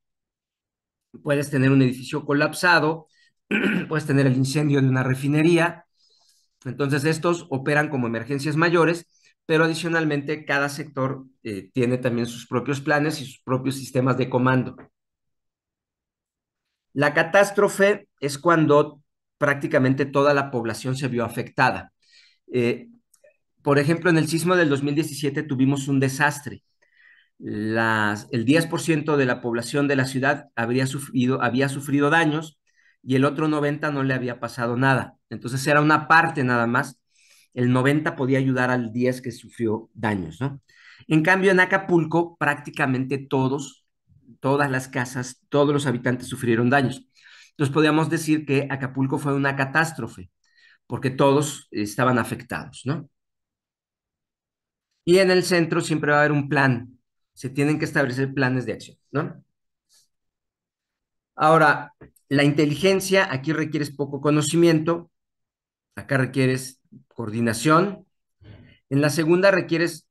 Puedes tener un edificio colapsado, puedes tener el incendio de una refinería, entonces, estos operan como emergencias mayores, pero adicionalmente cada sector eh, tiene también sus propios planes y sus propios sistemas de comando. La catástrofe es cuando prácticamente toda la población se vio afectada. Eh, por ejemplo, en el sismo del 2017 tuvimos un desastre. el 10% de la población de la ciudad había sufrido daños y el otro 90% no le había pasado nada. Entonces era una parte nada más. El 90 podía ayudar al 10 que sufrió daños, ¿no? En cambio, en Acapulco prácticamente todos, todas las casas, todos los habitantes sufrieron daños. Entonces podíamos decir que Acapulco fue una catástrofe, porque todos estaban afectados, ¿no? Y en el centro siempre va a haber un plan. Se tienen que establecer planes de acción, ¿no? Ahora, la inteligencia aquí requieres poco conocimiento, Acá requieres coordinación. En la segunda requieres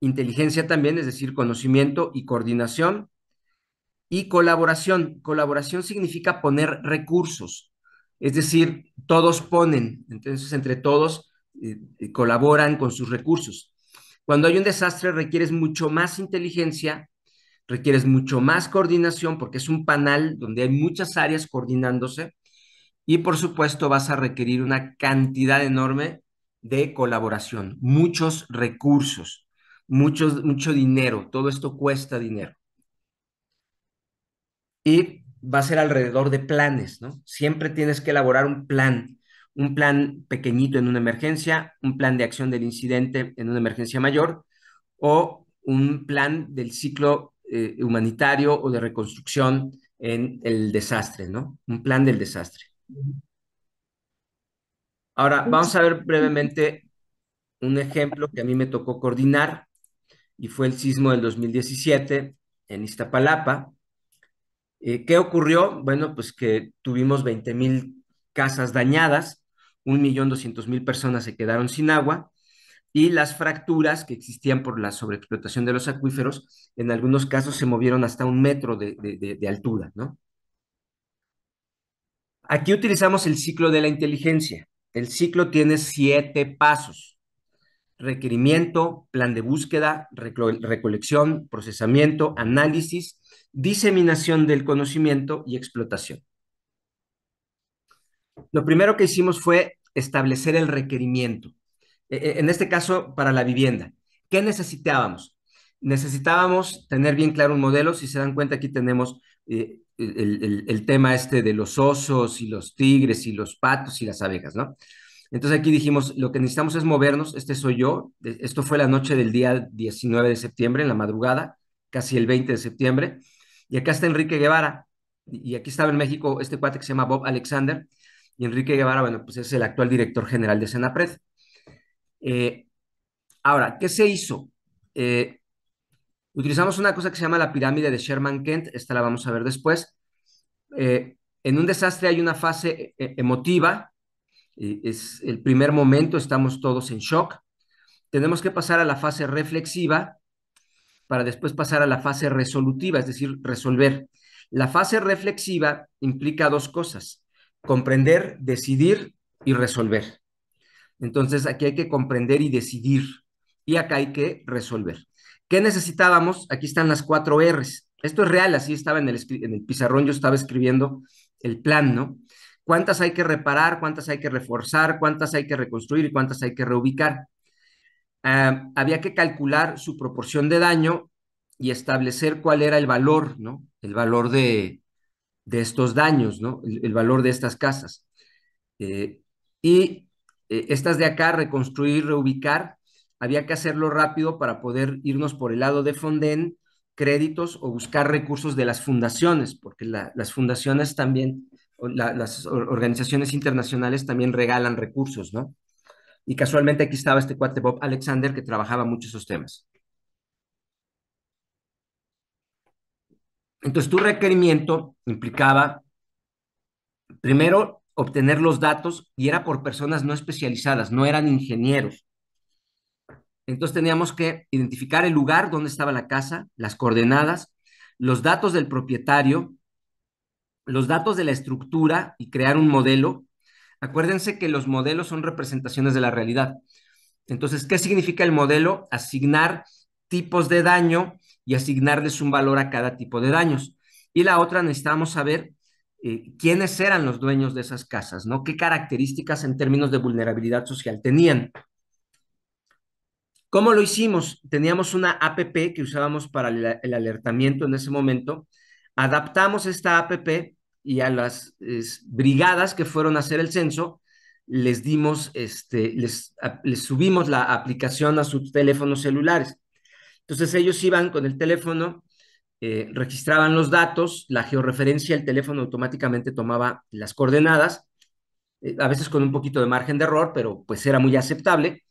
inteligencia también, es decir, conocimiento y coordinación. Y colaboración. Colaboración significa poner recursos, es decir, todos ponen, entonces entre todos eh, colaboran con sus recursos. Cuando hay un desastre requieres mucho más inteligencia, requieres mucho más coordinación porque es un panal donde hay muchas áreas coordinándose y por supuesto vas a requerir una cantidad enorme de colaboración, muchos recursos, mucho dinero, todo esto cuesta dinero. Y va a ser alrededor de planes, ¿no? Siempre tienes que elaborar un plan, un plan pequeñito en una emergencia, un plan de acción del incidente en una emergencia mayor o un plan del ciclo eh, humanitario o de reconstrucción en el desastre, ¿no? Un plan del desastre. Ahora, vamos a ver brevemente un ejemplo que a mí me tocó coordinar y fue el sismo del 2017 en Iztapalapa. Eh, ¿Qué ocurrió? Bueno, pues que tuvimos 20.000 mil casas dañadas, 1.200.000 personas se quedaron sin agua y las fracturas que existían por la sobreexplotación de los acuíferos, en algunos casos se movieron hasta un metro de altura, ¿no? Aquí utilizamos el ciclo de la inteligencia. El ciclo tiene siete pasos. Requerimiento, plan de búsqueda, recolección, procesamiento, análisis, diseminación del conocimiento y explotación. Lo primero que hicimos fue establecer el requerimiento. E-, e-, en este caso, para la vivienda. ¿Qué necesitábamos? Necesitábamos tener bien claro un modelo. Si se dan cuenta, aquí tenemos eh, el, tema este de los osos y los tigres y los patos y las abejas, ¿no? Entonces aquí dijimos, lo que necesitamos es movernos, este soy yo, esto fue la noche del día 19 de septiembre, en la madrugada, casi el 20 de septiembre, y acá está Enrique Guevara, y aquí estaba en México este cuate que se llama Bob Alexander, y Enrique Guevara, bueno, pues es el actual director general de Senapred. Eh, ahora, ¿qué se hizo? Eh, Utilizamos una cosa que se llama la pirámide de Sherman-Kent, esta la vamos a ver después. Eh, en un desastre hay una fase eh, eh, emotiva, es el primer momento, estamos todos en shock. Tenemos que pasar a la fase reflexiva para después pasar a la fase resolutiva, es decir, resolver. La fase reflexiva implica dos cosas, comprender, decidir y resolver. Entonces, aquí hay que comprender y decidir y acá hay que resolver. ¿Qué necesitábamos? Aquí están las cuatro R's. Esto es real, así estaba en el, pizarrón, yo estaba escribiendo el plan, ¿no? ¿Cuántas hay que reparar? ¿Cuántas hay que reforzar? ¿Cuántas hay que reconstruir? ¿Y cuántas hay que reubicar? Ah, había que calcular su proporción de daño y establecer cuál era el valor, ¿no? El valor de, estos daños, ¿no? El, valor de estas casas. Eh, y eh, estas de acá, reconstruir, reubicar, había que hacerlo rápido para poder irnos por el lado de Fonden, créditos o buscar recursos de las fundaciones, porque las fundaciones también, las organizaciones internacionales también regalan recursos, ¿no? Y casualmente aquí estaba este cuate Bob Alexander que trabajaba mucho esos temas. Entonces, tu requerimiento implicaba, primero, obtener los datos y era por personas no especializadas, no eran ingenieros. Entonces teníamos que identificar el lugar donde estaba la casa, las coordenadas, los datos del propietario, los datos de la estructura y crear un modelo. Acuérdense que los modelos son representaciones de la realidad. Entonces, ¿qué significa el modelo? Asignar tipos de daño y asignarles un valor a cada tipo de daños. Y la otra, necesitamos saber eh, quiénes eran los dueños de esas casas, ¿no? ¿Qué características en términos de vulnerabilidad social tenían? ¿Cómo lo hicimos? Teníamos una APP que usábamos para el alertamiento en ese momento. Adaptamos esta APP y a las brigadas que fueron a hacer el censo, les dimos, este, les, subimos la aplicación a sus teléfonos celulares. Entonces ellos iban con el teléfono, eh, registraban los datos, la georreferencia, el teléfono automáticamente tomaba las coordenadas, eh, a veces con un poquito de margen de error, pero pues era muy aceptable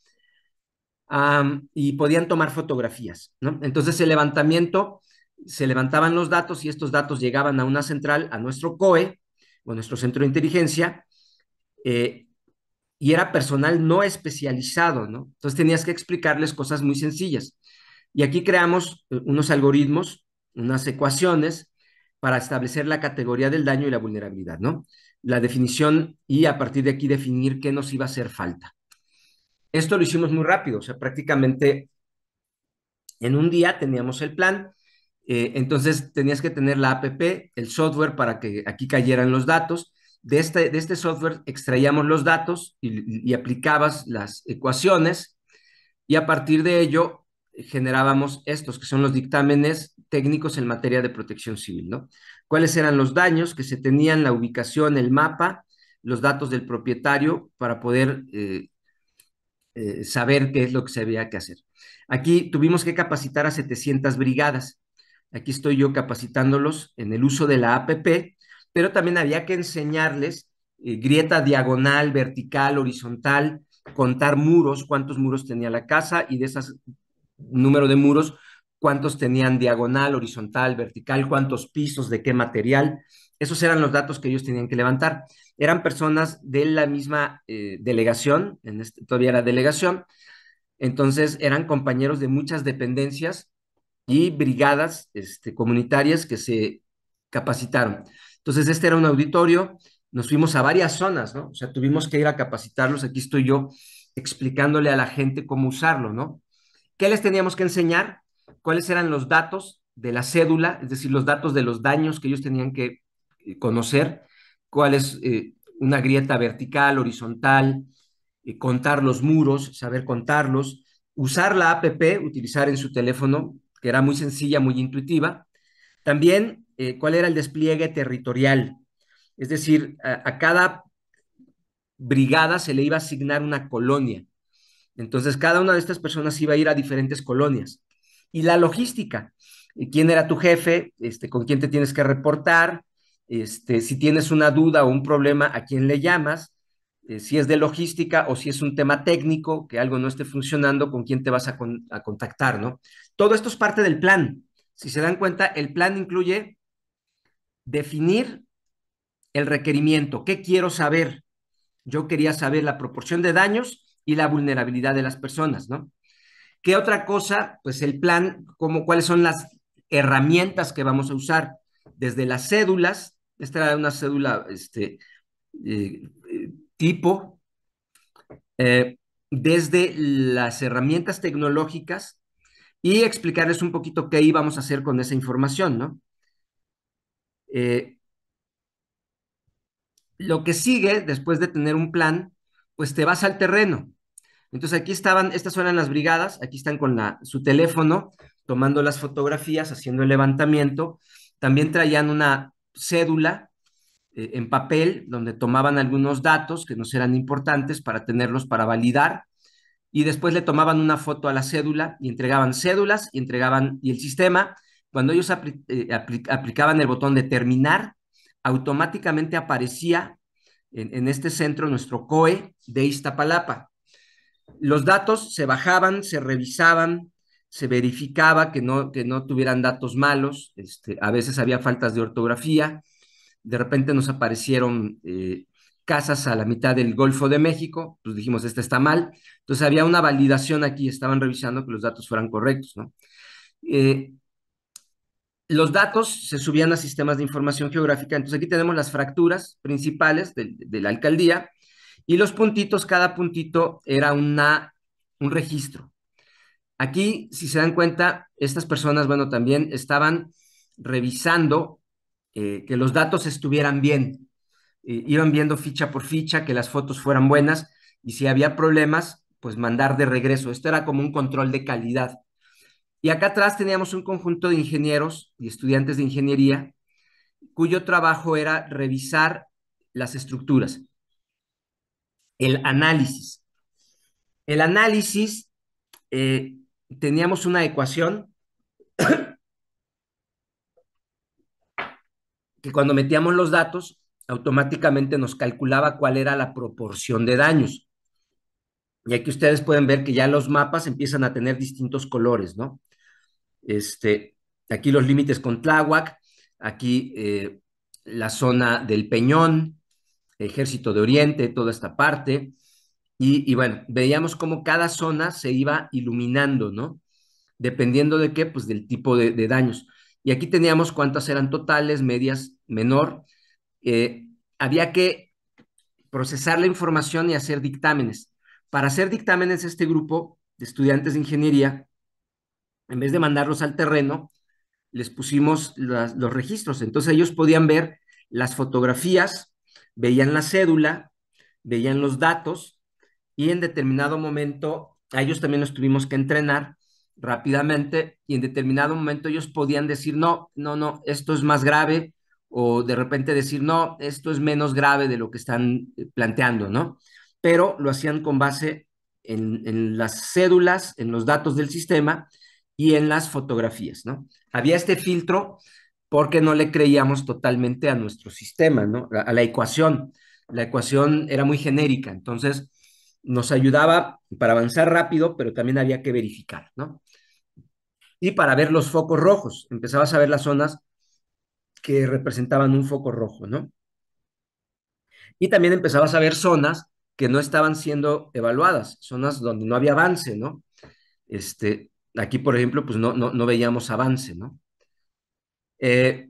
y podían tomar fotografías. ¿no? Entonces el levantamiento, se levantaban los datos y estos datos llegaban a una central, a nuestro COE, o nuestro centro de inteligencia, eh, y era personal no especializado, ¿no? Entonces tenías que explicarles cosas muy sencillas. Y aquí creamos eh, unos algoritmos, unas ecuaciones para establecer la categoría del daño y la vulnerabilidad, ¿no? La definición y a partir de aquí definir qué nos iba a hacer falta. Esto lo hicimos muy rápido, o sea, prácticamente en un día teníamos el plan, eh, entonces tenías que tener la APP, el software para que aquí cayeran los datos. De este, este software extraíamos los datos y, aplicabas las ecuaciones y a partir de ello generábamos estos, que son los dictámenes técnicos en materia de protección civil, ¿no? ¿Cuáles eran los daños que se tenían, la ubicación, el mapa, los datos del propietario para poder eh, eh, saber qué es lo que se había que hacer. Aquí tuvimos que capacitar a 700 brigadas. Aquí estoy yo capacitándolos en el uso de la APP, pero también había que enseñarles eh, grieta diagonal, vertical, horizontal, contar muros, cuántos muros tenía la casa y de esas número de muros, cuántos tenían diagonal, horizontal, vertical, cuántos pisos, de qué material. Esos eran los datos que ellos tenían que levantar eran personas de la misma eh, delegación, en este, todavía era delegación, entonces eran compañeros de muchas dependencias y brigadas este, comunitarias que se capacitaron. Entonces este era un auditorio, nos fuimos a varias zonas, ¿no? O sea, tuvimos que ir a capacitarlos, aquí estoy yo explicándole a la gente cómo usarlo, ¿no? ¿Qué les teníamos que enseñar? ¿Cuáles eran los datos de la cédula, es decir, los datos de los daños que ellos tenían que eh, conocer? cuál es eh, una grieta vertical, horizontal, eh, contar los muros, saber contarlos, usar la APP, utilizar en su teléfono, que era muy sencilla, muy intuitiva. También, eh, cuál era el despliegue territorial, es decir, a, cada brigada se le iba a asignar una colonia. Entonces, cada una de estas personas iba a ir a diferentes colonias. Y la logística, quién era tu jefe, este, con quién te tienes que reportar, este, si tienes una duda o un problema, ¿a quién le llamas? Eh, si es de logística o si es un tema técnico, que algo no esté funcionando, ¿con quién te vas a, contactar? ¿no? Todo esto es parte del plan. Si se dan cuenta, el plan incluye definir el requerimiento, qué quiero saber. Yo quería saber la proporción de daños y la vulnerabilidad de las personas, ¿no? ¿Qué otra cosa? Pues el plan, cuáles son las herramientas que vamos a usar, desde las cédulas, esta era una cédula este, eh, eh, tipo. Eh, desde las herramientas tecnológicas y explicarles un poquito qué íbamos a hacer con esa información, ¿no? lo que sigue después de tener un plan, pues te vas al terreno. Entonces aquí estaban, estas eran las brigadas, aquí están con la, su teléfono, tomando las fotografías, haciendo el levantamiento. También traían una cédula eh, en papel donde tomaban algunos datos que nos eran importantes para tenerlos para validar y después le tomaban una foto a la cédula y entregaban cédulas y entregaban y el sistema cuando ellos eh, aplicaban el botón de terminar automáticamente aparecía en, en este centro nuestro COE de Iztapalapa. Los datos se bajaban, se revisaban, se verificaba que no, que no tuvieran datos malos, este, a veces había faltas de ortografía, de repente nos aparecieron eh, casas a la mitad del Golfo de México, pues dijimos, este está mal, entonces había una validación aquí, estaban revisando que los datos fueran correctos, ¿no? Eh, los datos se subían a sistemas de información geográfica, entonces aquí tenemos las fracturas principales de, la alcaldía y los puntitos, cada puntito era una, un registro, Aquí, si se dan cuenta, estas personas, bueno, también estaban revisando eh, que los datos estuvieran bien. Eh, iban viendo ficha por ficha, que las fotos fueran buenas y si había problemas, pues mandar de regreso. Esto era como un control de calidad. Y acá atrás teníamos un conjunto de ingenieros y estudiantes de ingeniería cuyo trabajo era revisar las estructuras, el análisis. El análisis eh, teníamos una ecuación que cuando metíamos los datos, automáticamente nos calculaba cuál era la proporción de daños. Y aquí ustedes pueden ver que ya los mapas empiezan a tener distintos colores, ¿no? Este, aquí los límites con Tláhuac, aquí eh, la zona del Peñón, Ejército de Oriente, toda esta parte, y, bueno, veíamos cómo cada zona se iba iluminando, ¿no? Dependiendo de qué, pues del tipo de, daños. Y aquí teníamos cuántas eran totales, medias, menor. Eh, había que procesar la información y hacer dictámenes. Para hacer dictámenes, este grupo de estudiantes de ingeniería, en vez de mandarlos al terreno, les pusimos los registros. Entonces ellos podían ver las fotografías, veían la cédula, veían los datos y en determinado momento a ellos también nos tuvimos que entrenar rápidamente y en determinado momento ellos podían decir, no, no, no, esto es más grave o de repente decir, no, esto es menos grave de lo que están eh, planteando, ¿no? Pero lo hacían con base en, en las cédulas, en los datos del sistema y en las fotografías, ¿no? Había este filtro porque no le creíamos totalmente a nuestro sistema, ¿no? A la ecuación. La ecuación era muy genérica, entonces nos ayudaba para avanzar rápido, pero también había que verificar, ¿no? Y para ver los focos rojos, empezabas a ver las zonas que representaban un foco rojo, ¿no? Y también empezabas a ver zonas que no estaban siendo evaluadas, zonas donde no había avance, ¿no? Este, aquí, por ejemplo, pues no, no, veíamos avance, ¿no? Eh,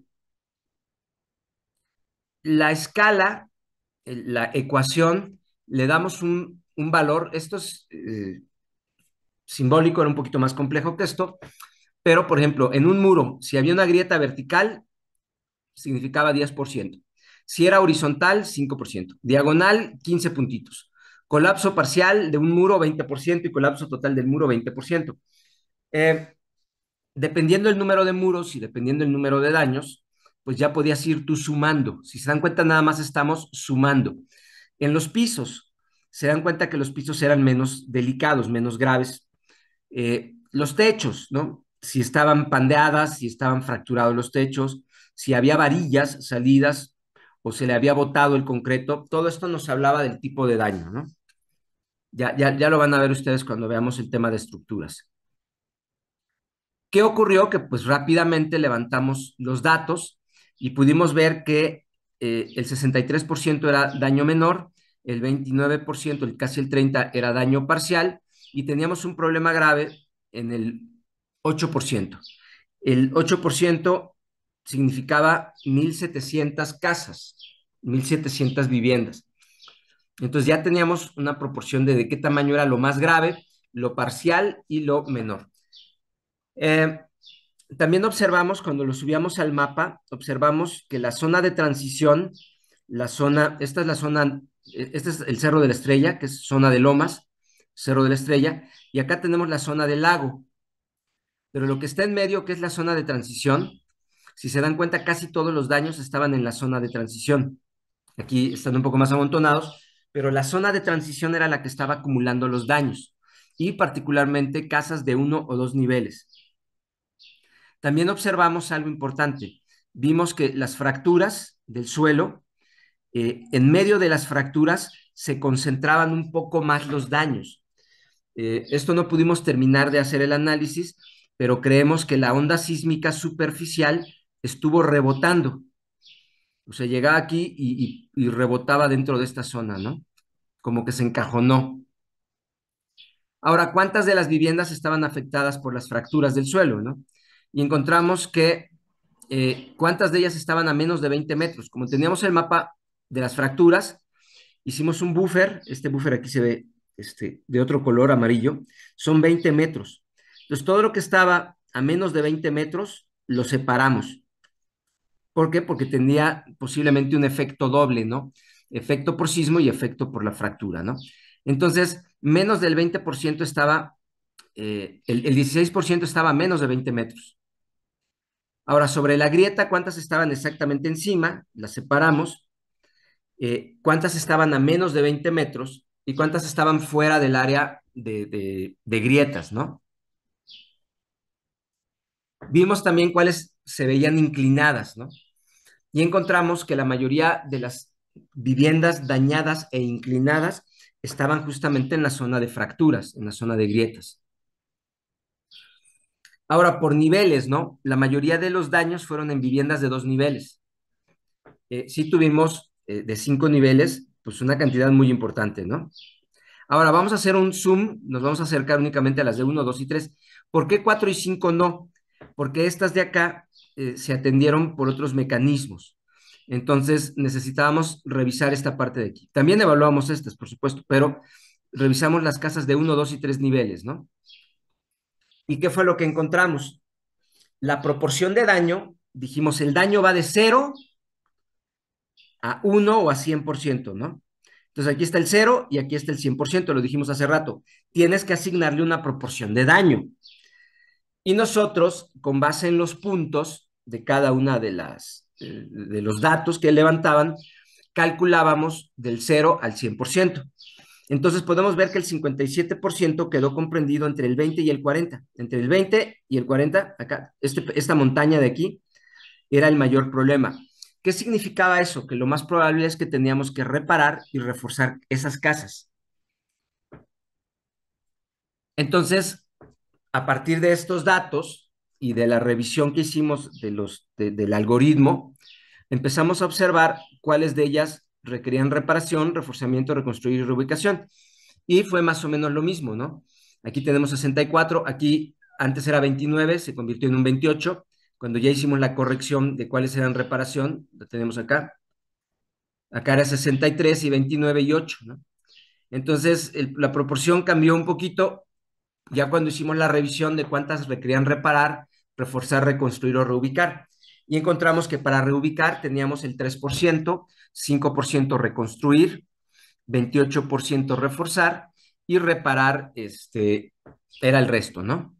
la escala, eh, la ecuación, le damos un un valor, esto es eh, simbólico, era un poquito más complejo que esto, pero por ejemplo, en un muro, si había una grieta vertical, significaba 10%. Si era horizontal, 5%. Diagonal, 15 puntitos. Colapso parcial de un muro, 20%, y colapso total del muro, 20%. Eh, dependiendo el número de muros y dependiendo el número de daños, pues ya podías ir tú sumando. Si se dan cuenta, nada más estamos sumando. En los pisos, se dan cuenta que los pisos eran menos delicados, menos graves. Eh, los techos, ¿no? Si estaban pandeadas, si estaban fracturados los techos, si había varillas salidas o se le había botado el concreto, todo esto nos hablaba del tipo de daño, ¿no? Ya, lo van a ver ustedes cuando veamos el tema de estructuras. ¿Qué ocurrió? Que pues rápidamente levantamos los datos y pudimos ver que eh, el 63% era daño menor, el 29%, el, casi el 30% era daño parcial y teníamos un problema grave en el 8%. El 8% significaba 1.700 casas, 1.700 viviendas. Entonces ya teníamos una proporción de de qué tamaño era lo más grave, lo parcial y lo menor. Eh, también observamos, cuando lo subíamos al mapa, observamos que la zona de transición, la zona, esta es la zona e-, este es el Cerro de la Estrella, que es zona de lomas, Cerro de la Estrella, y acá tenemos la zona del lago. Pero lo que está en medio, que es la zona de transición, si se dan cuenta, casi todos los daños estaban en la zona de transición. Aquí están un poco más amontonados, pero la zona de transición era la que estaba acumulando los daños, y particularmente casas de uno o dos niveles. También observamos algo importante. Vimos que las fracturas del suelo eh, en medio de las fracturas se concentraban un poco más los daños. Eh, esto no pudimos terminar de hacer el análisis, pero creemos que la onda sísmica superficial estuvo rebotando. O sea, llegaba aquí y, rebotaba dentro de esta zona, ¿no? Como que se encajonó. Ahora, ¿cuántas de las viviendas estaban afectadas por las fracturas del suelo, no? Y encontramos que eh, cuántas de ellas estaban a menos de 20 metros. Como teníamos el mapa de las fracturas. Hicimos un buffer, este buffer aquí se ve este, de otro color amarillo, son 20 metros. Entonces, todo lo que estaba a menos de 20 metros lo separamos. ¿Por qué? Porque tenía posiblemente un efecto doble, ¿no? Efecto por sismo y efecto por la fractura, ¿no? Entonces, menos del 20% estaba, eh, el, el 16% estaba a menos de 20 metros. Ahora, sobre la grieta, ¿cuántas estaban exactamente encima? Las separamos eh, cuántas estaban a menos de 20 metros y cuántas estaban fuera del área de, grietas, ¿no? Vimos también cuáles se veían inclinadas, ¿no? Y encontramos que la mayoría de las viviendas dañadas e inclinadas estaban justamente en la zona de fracturas, en la zona de grietas. Ahora, por niveles, ¿no? La mayoría de los daños fueron en viviendas de dos niveles. Si eh, sí tuvimos eh, de cinco niveles, pues una cantidad muy importante, ¿no? Ahora vamos a hacer un zoom, nos vamos a acercar únicamente a las de 1, 2 y 3. ¿Por qué 4 y 5 no? Porque estas de acá eh, se atendieron por otros mecanismos. Entonces necesitábamos revisar esta parte de aquí. También evaluamos estas, por supuesto, pero revisamos las casas de 1, 2 y tres niveles, ¿no? ¿Y qué fue lo que encontramos? La proporción de daño, dijimos, el daño va de 0 a 1 o a 100%, ¿no? Entonces aquí está el 0 y aquí está el 100%, lo dijimos hace rato. Tienes que asignarle una proporción de daño. Y nosotros, con base en los puntos de cada una de las eh, de los datos que levantaban, calculábamos del 0 al 100%. Entonces podemos ver que el 57% quedó comprendido entre el 20 y el 40. Entre el 20 y el 40, acá, este, esta montaña de aquí, era el mayor problema. ¿Qué significaba eso? Que lo más probable es que teníamos que reparar y reforzar esas casas. Entonces, a partir de estos datos y de la revisión que hicimos de los, del algoritmo, empezamos a observar cuáles de ellas requerían reparación, reforzamiento, reconstruir y reubicación. Y fue más o menos lo mismo, ¿no? Aquí tenemos 64, aquí antes era 29, se convirtió en un 28 cuando ya hicimos la corrección de cuáles eran reparación, la tenemos acá. Acá era 63 y 29 y 8, ¿no? Entonces, la proporción cambió un poquito ya cuando hicimos la revisión de cuántas requerían reparar, reforzar, reconstruir o reubicar. Y encontramos que para reubicar teníamos el 3%, 5% reconstruir, 28% reforzar y reparar este, era el resto, ¿no?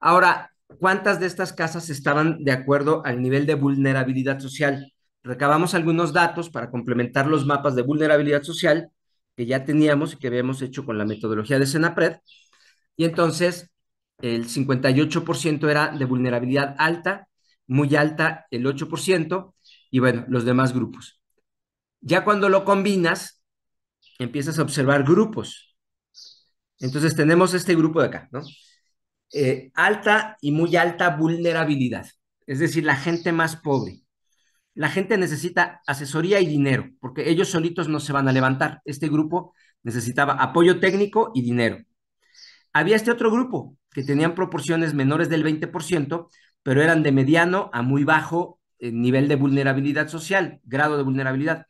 Ahora, cuántas de estas casas estaban de acuerdo al nivel de vulnerabilidad social. Recabamos algunos datos para complementar los mapas de vulnerabilidad social que ya teníamos y que habíamos hecho con la metodología de Senapred. Y entonces, el 58% era de vulnerabilidad alta, muy alta el 8%, y bueno, los demás grupos. Ya cuando lo combinas, empiezas a observar grupos. Entonces tenemos este grupo de acá, ¿no? Eh, alta y muy alta vulnerabilidad, es decir, la gente más pobre. La gente necesita asesoría y dinero, porque ellos solitos no se van a levantar. Este grupo necesitaba apoyo técnico y dinero. Había este otro grupo que tenían proporciones menores del 20%, pero eran de mediano a muy bajo eh, nivel de vulnerabilidad social, grado de vulnerabilidad.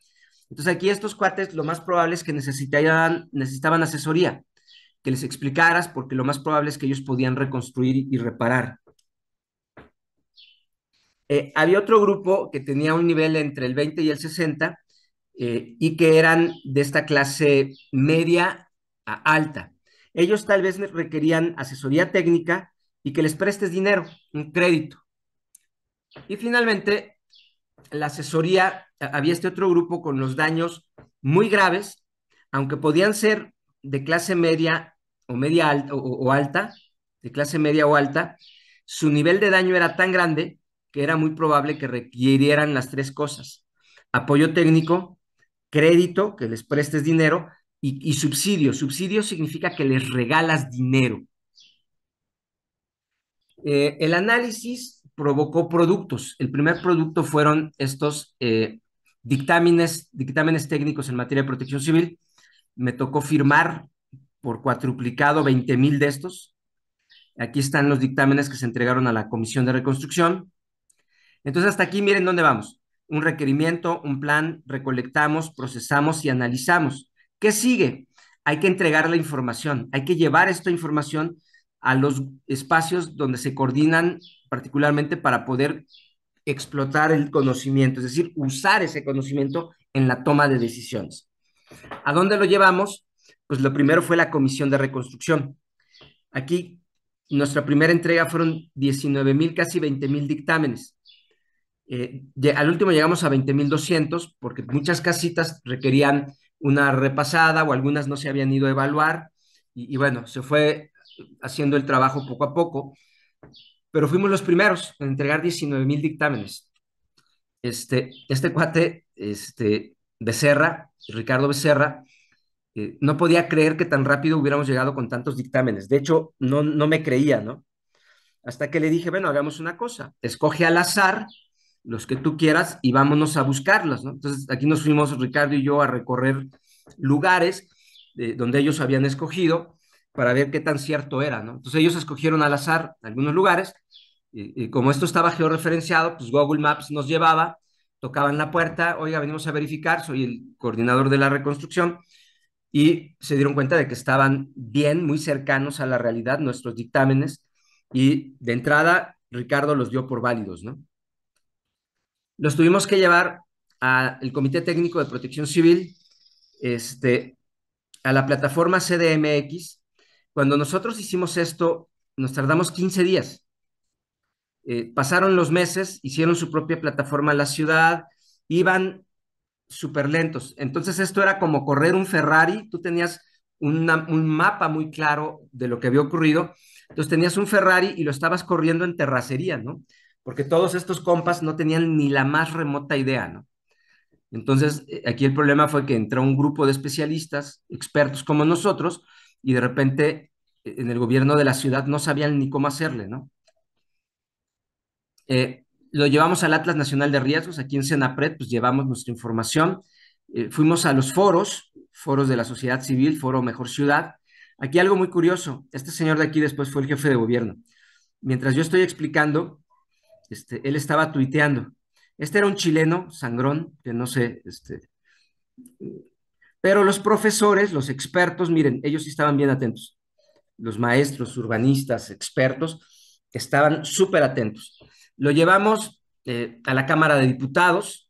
Entonces aquí estos cuates lo más probable es que necesitaban asesoría que les explicaras, porque lo más probable es que ellos podían reconstruir y reparar. Eh, había otro grupo que tenía un nivel entre el 20 y el 60 eh, y que eran de esta clase media a alta. Ellos tal vez requerían asesoría técnica y que les prestes dinero, un crédito. Y finalmente, la asesoría, había este otro grupo con los daños muy graves, aunque podían ser de clase media o media alta, o, alta, de clase media o alta, su nivel de daño era tan grande que era muy probable que requirieran las tres cosas. Apoyo técnico, crédito, que les prestes dinero, y, subsidio. Subsidio significa que les regalas dinero. Eh, el análisis provocó productos. El primer producto fueron estos eh, dictámenes, dictámenes técnicos en materia de protección civil, me tocó firmar por cuatruplicado 20 mil de estos. Aquí están los dictámenes que se entregaron a la Comisión de Reconstrucción. Entonces, hasta aquí, miren dónde vamos. Un requerimiento, un plan, recolectamos, procesamos y analizamos. ¿Qué sigue? Hay que entregar la información, hay que llevar esta información a los espacios donde se coordinan particularmente para poder explotar el conocimiento, es decir, usar ese conocimiento en la toma de decisiones. ¿A dónde lo llevamos? Pues lo primero fue la comisión de reconstrucción. Aquí, nuestra primera entrega fueron 19 mil, casi 20 mil dictámenes. Eh, al último llegamos a 20 mil 200 porque muchas casitas requerían una repasada o algunas no se habían ido a evaluar. Y, bueno, se fue haciendo el trabajo poco a poco, pero fuimos los primeros en entregar 19 mil dictámenes. Este, este cuate este, Becerra, Ricardo Becerra, eh, no podía creer que tan rápido hubiéramos llegado con tantos dictámenes. De hecho, no, no me creía, ¿no? Hasta que le dije, bueno, hagamos una cosa, escoge al azar los que tú quieras y vámonos a buscarlos, ¿no? Entonces, aquí nos fuimos Ricardo y yo a recorrer lugares eh, donde ellos habían escogido para ver qué tan cierto era, ¿no? Entonces ellos escogieron al azar algunos lugares y, eh, y como esto estaba georreferenciado, pues Google Maps nos llevaba tocaban la puerta, oiga, venimos a verificar, soy el coordinador de la reconstrucción, y se dieron cuenta de que estaban bien, muy cercanos a la realidad nuestros dictámenes, y de entrada Ricardo los dio por válidos, ¿no? Los tuvimos que llevar al Comité Técnico de Protección Civil, este, a la plataforma CDMX. Cuando nosotros hicimos esto, nos tardamos 15 días. Eh, pasaron los meses, hicieron su propia plataforma en la ciudad, iban súper lentos. Entonces esto era como correr un Ferrari, tú tenías un mapa muy claro de lo que había ocurrido, entonces tenías un Ferrari y lo estabas corriendo en terracería, ¿no? Porque todos estos compas no tenían ni la más remota idea, ¿no? Entonces eh, aquí el problema fue que entró un grupo de especialistas, expertos como nosotros, y de repente eh, en el gobierno de la ciudad no sabían ni cómo hacerle, ¿no? Eh, lo llevamos al Atlas Nacional de Riesgos, aquí en Senapred, pues llevamos nuestra información. Eh, fuimos a los foros, foros de la sociedad civil, foro Mejor Ciudad. Aquí algo muy curioso, este señor de aquí después fue el jefe de gobierno. Mientras yo estoy explicando, este, él estaba tuiteando. Este era un chileno, sangrón, que no sé, este, Pero los profesores, los expertos, miren, ellos sí estaban bien atentos. Los maestros, urbanistas, expertos, estaban súper atentos. Lo llevamos eh, a la Cámara de Diputados.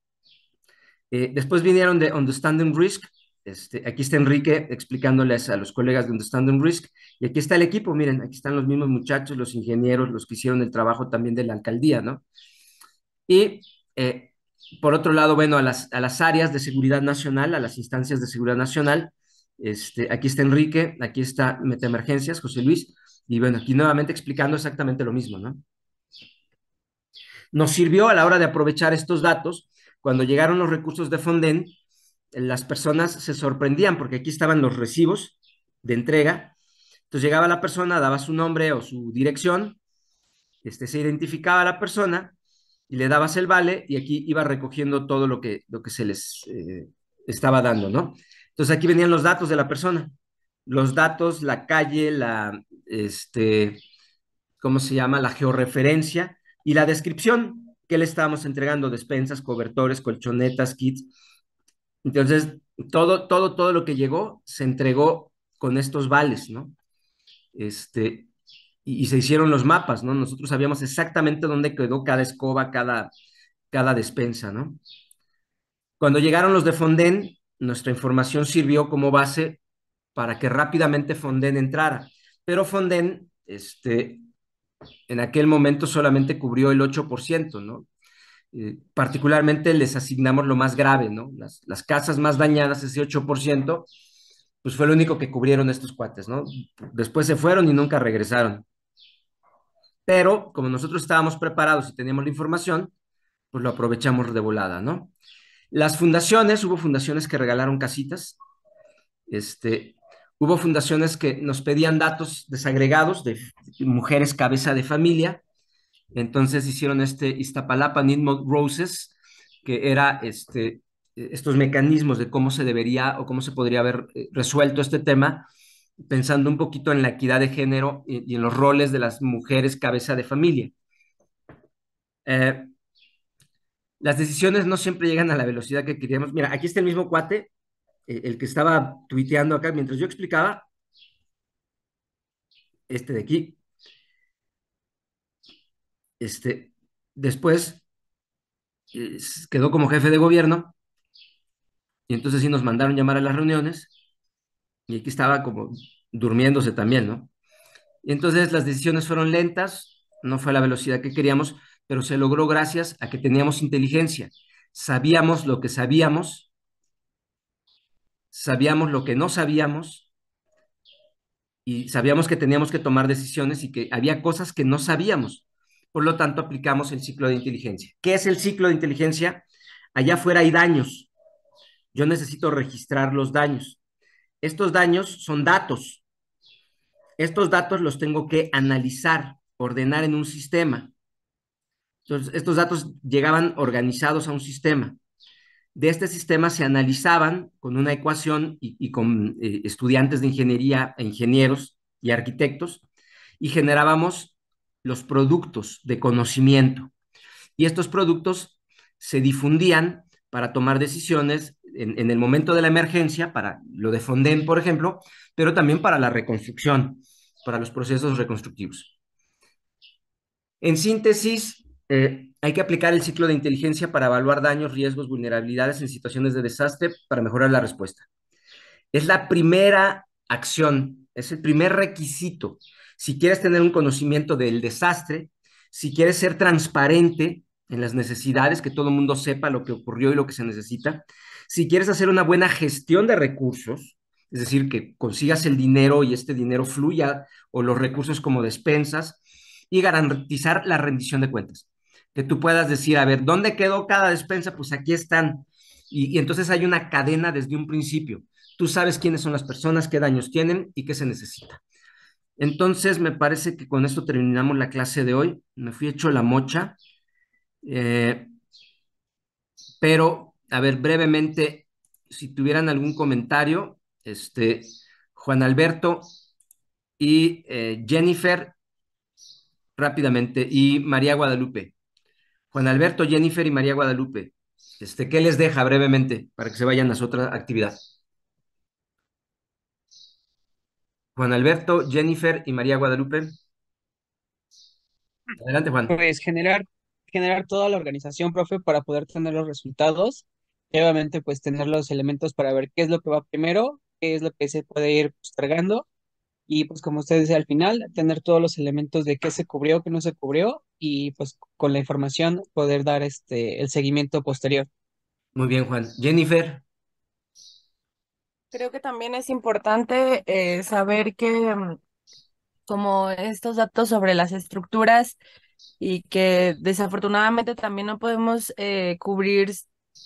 Eh, después vinieron de Understanding Risk. Este, aquí está Enrique explicándoles a los colegas de Understanding Risk. Y aquí está el equipo, miren, aquí están los mismos muchachos, los ingenieros, los que hicieron el trabajo también de la alcaldía, ¿no? Y eh, por otro lado, bueno, a las, a las áreas de seguridad nacional, a las instancias de seguridad nacional, este, aquí está Enrique, aquí está Emergencias, José Luis, y bueno, aquí nuevamente explicando exactamente lo mismo, ¿no? Nos sirvió a la hora de aprovechar estos datos. Cuando llegaron los recursos de Fonden, las personas se sorprendían porque aquí estaban los recibos de entrega. Entonces llegaba la persona, daba su nombre o su dirección, este, se identificaba a la persona y le dabas el vale y aquí iba recogiendo todo lo que, lo que se les eh, estaba dando, ¿no? Entonces aquí venían los datos de la persona, los datos, la calle, la, este, ¿cómo se llama? La georreferencia y la descripción que le estábamos entregando, despensas, cobertores, colchonetas, kits. Entonces, todo, todo, todo lo que llegó se entregó con estos vales, ¿no? Este, y, se hicieron los mapas, ¿no? Nosotros sabíamos exactamente dónde quedó cada escoba, cada, cada despensa, ¿no? Cuando llegaron los de Fonden, nuestra información sirvió como base para que rápidamente Fonden entrara. Pero Fonden este, en aquel momento solamente cubrió el 8%, ¿no? Eh, particularmente les asignamos lo más grave, ¿no? Las, las casas más dañadas, ese 8%, pues fue lo único que cubrieron estos cuates, ¿no? Después se fueron y nunca regresaron. Pero como nosotros estábamos preparados y teníamos la información, pues lo aprovechamos de volada, ¿no? Las fundaciones, hubo fundaciones que regalaron casitas, este, Hubo fundaciones que nos pedían datos desagregados de mujeres cabeza de familia. Entonces hicieron este Iztapalapa Need Roses, que era este, estos mecanismos de cómo se debería o cómo se podría haber eh, resuelto este tema, pensando un poquito en la equidad de género y, en los roles de las mujeres cabeza de familia. Eh, las decisiones no siempre llegan a la velocidad que queríamos. Mira, aquí está el mismo cuate, el que estaba tuiteando acá mientras yo explicaba, este de aquí, este, después quedó como jefe de gobierno y entonces sí nos mandaron llamar a las reuniones y aquí estaba como durmiéndose también, ¿no? Y entonces las decisiones fueron lentas, no fue a la velocidad que queríamos, pero se logró gracias a que teníamos inteligencia, sabíamos lo que sabíamos sabíamos lo que no sabíamos y sabíamos que teníamos que tomar decisiones y que había cosas que no sabíamos. Por lo tanto, aplicamos el ciclo de inteligencia. ¿Qué es el ciclo de inteligencia? Allá afuera hay daños. Yo necesito registrar los daños. Estos daños son datos. Estos datos los tengo que analizar, ordenar en un sistema. Entonces, estos datos llegaban organizados a un sistema de este sistema se analizaban con una ecuación y, con eh, estudiantes de ingeniería, e ingenieros y arquitectos, y generábamos los productos de conocimiento. Y estos productos se difundían para tomar decisiones en, en el momento de la emergencia, para lo de Fonden, por ejemplo, pero también para la reconstrucción, para los procesos reconstructivos. En síntesis, eh, hay que aplicar el ciclo de inteligencia para evaluar daños, riesgos, vulnerabilidades en situaciones de desastre para mejorar la respuesta. Es la primera acción, es el primer requisito. Si quieres tener un conocimiento del desastre, si quieres ser transparente en las necesidades, que todo el mundo sepa lo que ocurrió y lo que se necesita, si quieres hacer una buena gestión de recursos, es decir, que consigas el dinero y este dinero fluya o los recursos como despensas y garantizar la rendición de cuentas que tú puedas decir, a ver, ¿dónde quedó cada despensa? Pues aquí están. Y, entonces hay una cadena desde un principio. Tú sabes quiénes son las personas, qué daños tienen y qué se necesita. Entonces, me parece que con esto terminamos la clase de hoy. Me fui hecho la mocha. Eh, pero, a ver, brevemente, si tuvieran algún comentario, este, Juan Alberto y eh, Jennifer, rápidamente, y María Guadalupe. Juan Alberto, Jennifer y María Guadalupe, este, ¿qué les deja brevemente para que se vayan a su otra actividad? Juan Alberto, Jennifer y María Guadalupe. Adelante, Juan. Pues generar, generar toda la organización, profe, para poder tener los resultados obviamente pues tener los elementos para ver qué es lo que va primero, qué es lo que se puede ir cargando. y pues como usted dice al final, tener todos los elementos de qué se cubrió, qué no se cubrió y pues con la información poder dar este el seguimiento posterior. Muy bien, Juan. Jennifer. Creo que también es importante eh, saber que mm, como estos datos sobre las estructuras y que desafortunadamente también no podemos eh, cubrir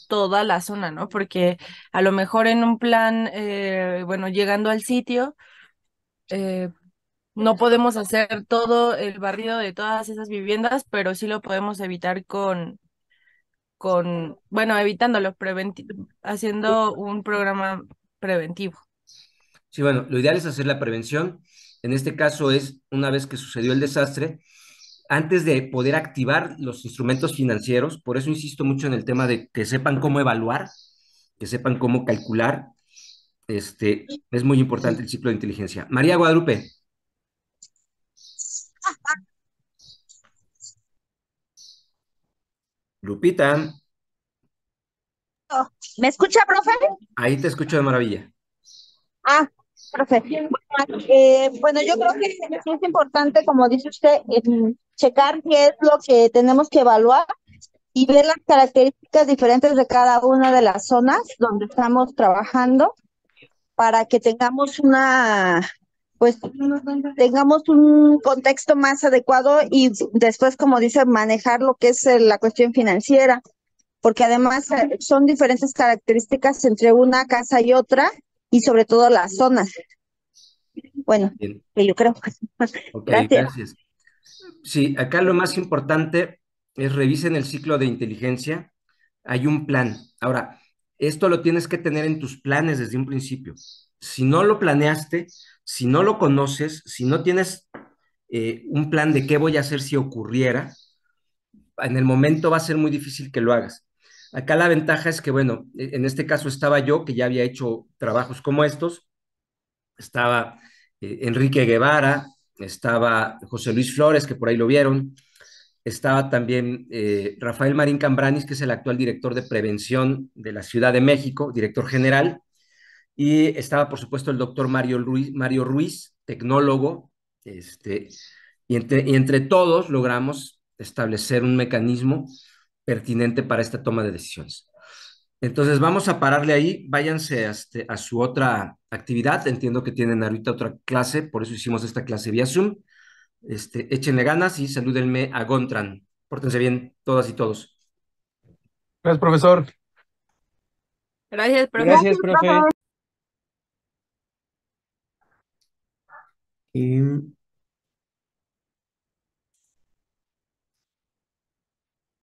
toda la zona, ¿no? Porque a lo mejor en un plan, eh, bueno, llegando al sitio, eh, no podemos hacer todo el barrido de todas esas viviendas, pero sí lo podemos evitar con, con bueno, evitándolo, haciendo un programa preventivo. Sí, bueno, lo ideal es hacer la prevención. En este caso es, una vez que sucedió el desastre, antes de poder activar los instrumentos financieros, por eso insisto mucho en el tema de que sepan cómo evaluar, que sepan cómo calcular, este, es muy importante el ciclo de inteligencia. María Guadalupe, Lupita. ¿Me escucha, profe? Ahí te escucho de maravilla. Ah, profe. Bueno, eh, yo creo que es importante, como dice usted, eh, checar qué es lo que tenemos que evaluar y ver las características diferentes de cada una de las zonas donde estamos trabajando para que tengamos una pues tengamos un contexto más adecuado y después, como dice, manejar lo que es eh, la cuestión financiera, porque además eh, son diferentes características entre una casa y otra y sobre todo las zonas. Bueno, yo creo. que gracias. Sí, acá lo más importante es revisen el ciclo de inteligencia. Hay un plan. Ahora, esto lo tienes que tener en tus planes desde un principio. Si no lo planeaste, si no lo conoces, si no tienes eh, un plan de qué voy a hacer si ocurriera, en el momento va a ser muy difícil que lo hagas. Acá la ventaja es que, bueno, e, en este caso estaba yo, que ya había hecho trabajos como estos, estaba eh, Enrique Guevara, estaba José Luis Flores, que por ahí lo vieron, estaba también eh, Rafael Marín Cambranis, que es el actual director de prevención de la Ciudad de México, director general, y estaba, por supuesto, el doctor Mario Ruiz, Mario Ruiz tecnólogo, este, y, entre, entre todos logramos establecer un mecanismo pertinente para esta toma de decisiones. Entonces vamos a pararle ahí, váyanse a, este, a, su otra actividad, entiendo que tienen ahorita otra clase, por eso hicimos esta clase vía Zoom. Este, échenle ganas y salúdenme a Gontran. Pórtense bien, todas y todos. Gracias, profesor. Gracias, profesor. Gracias, E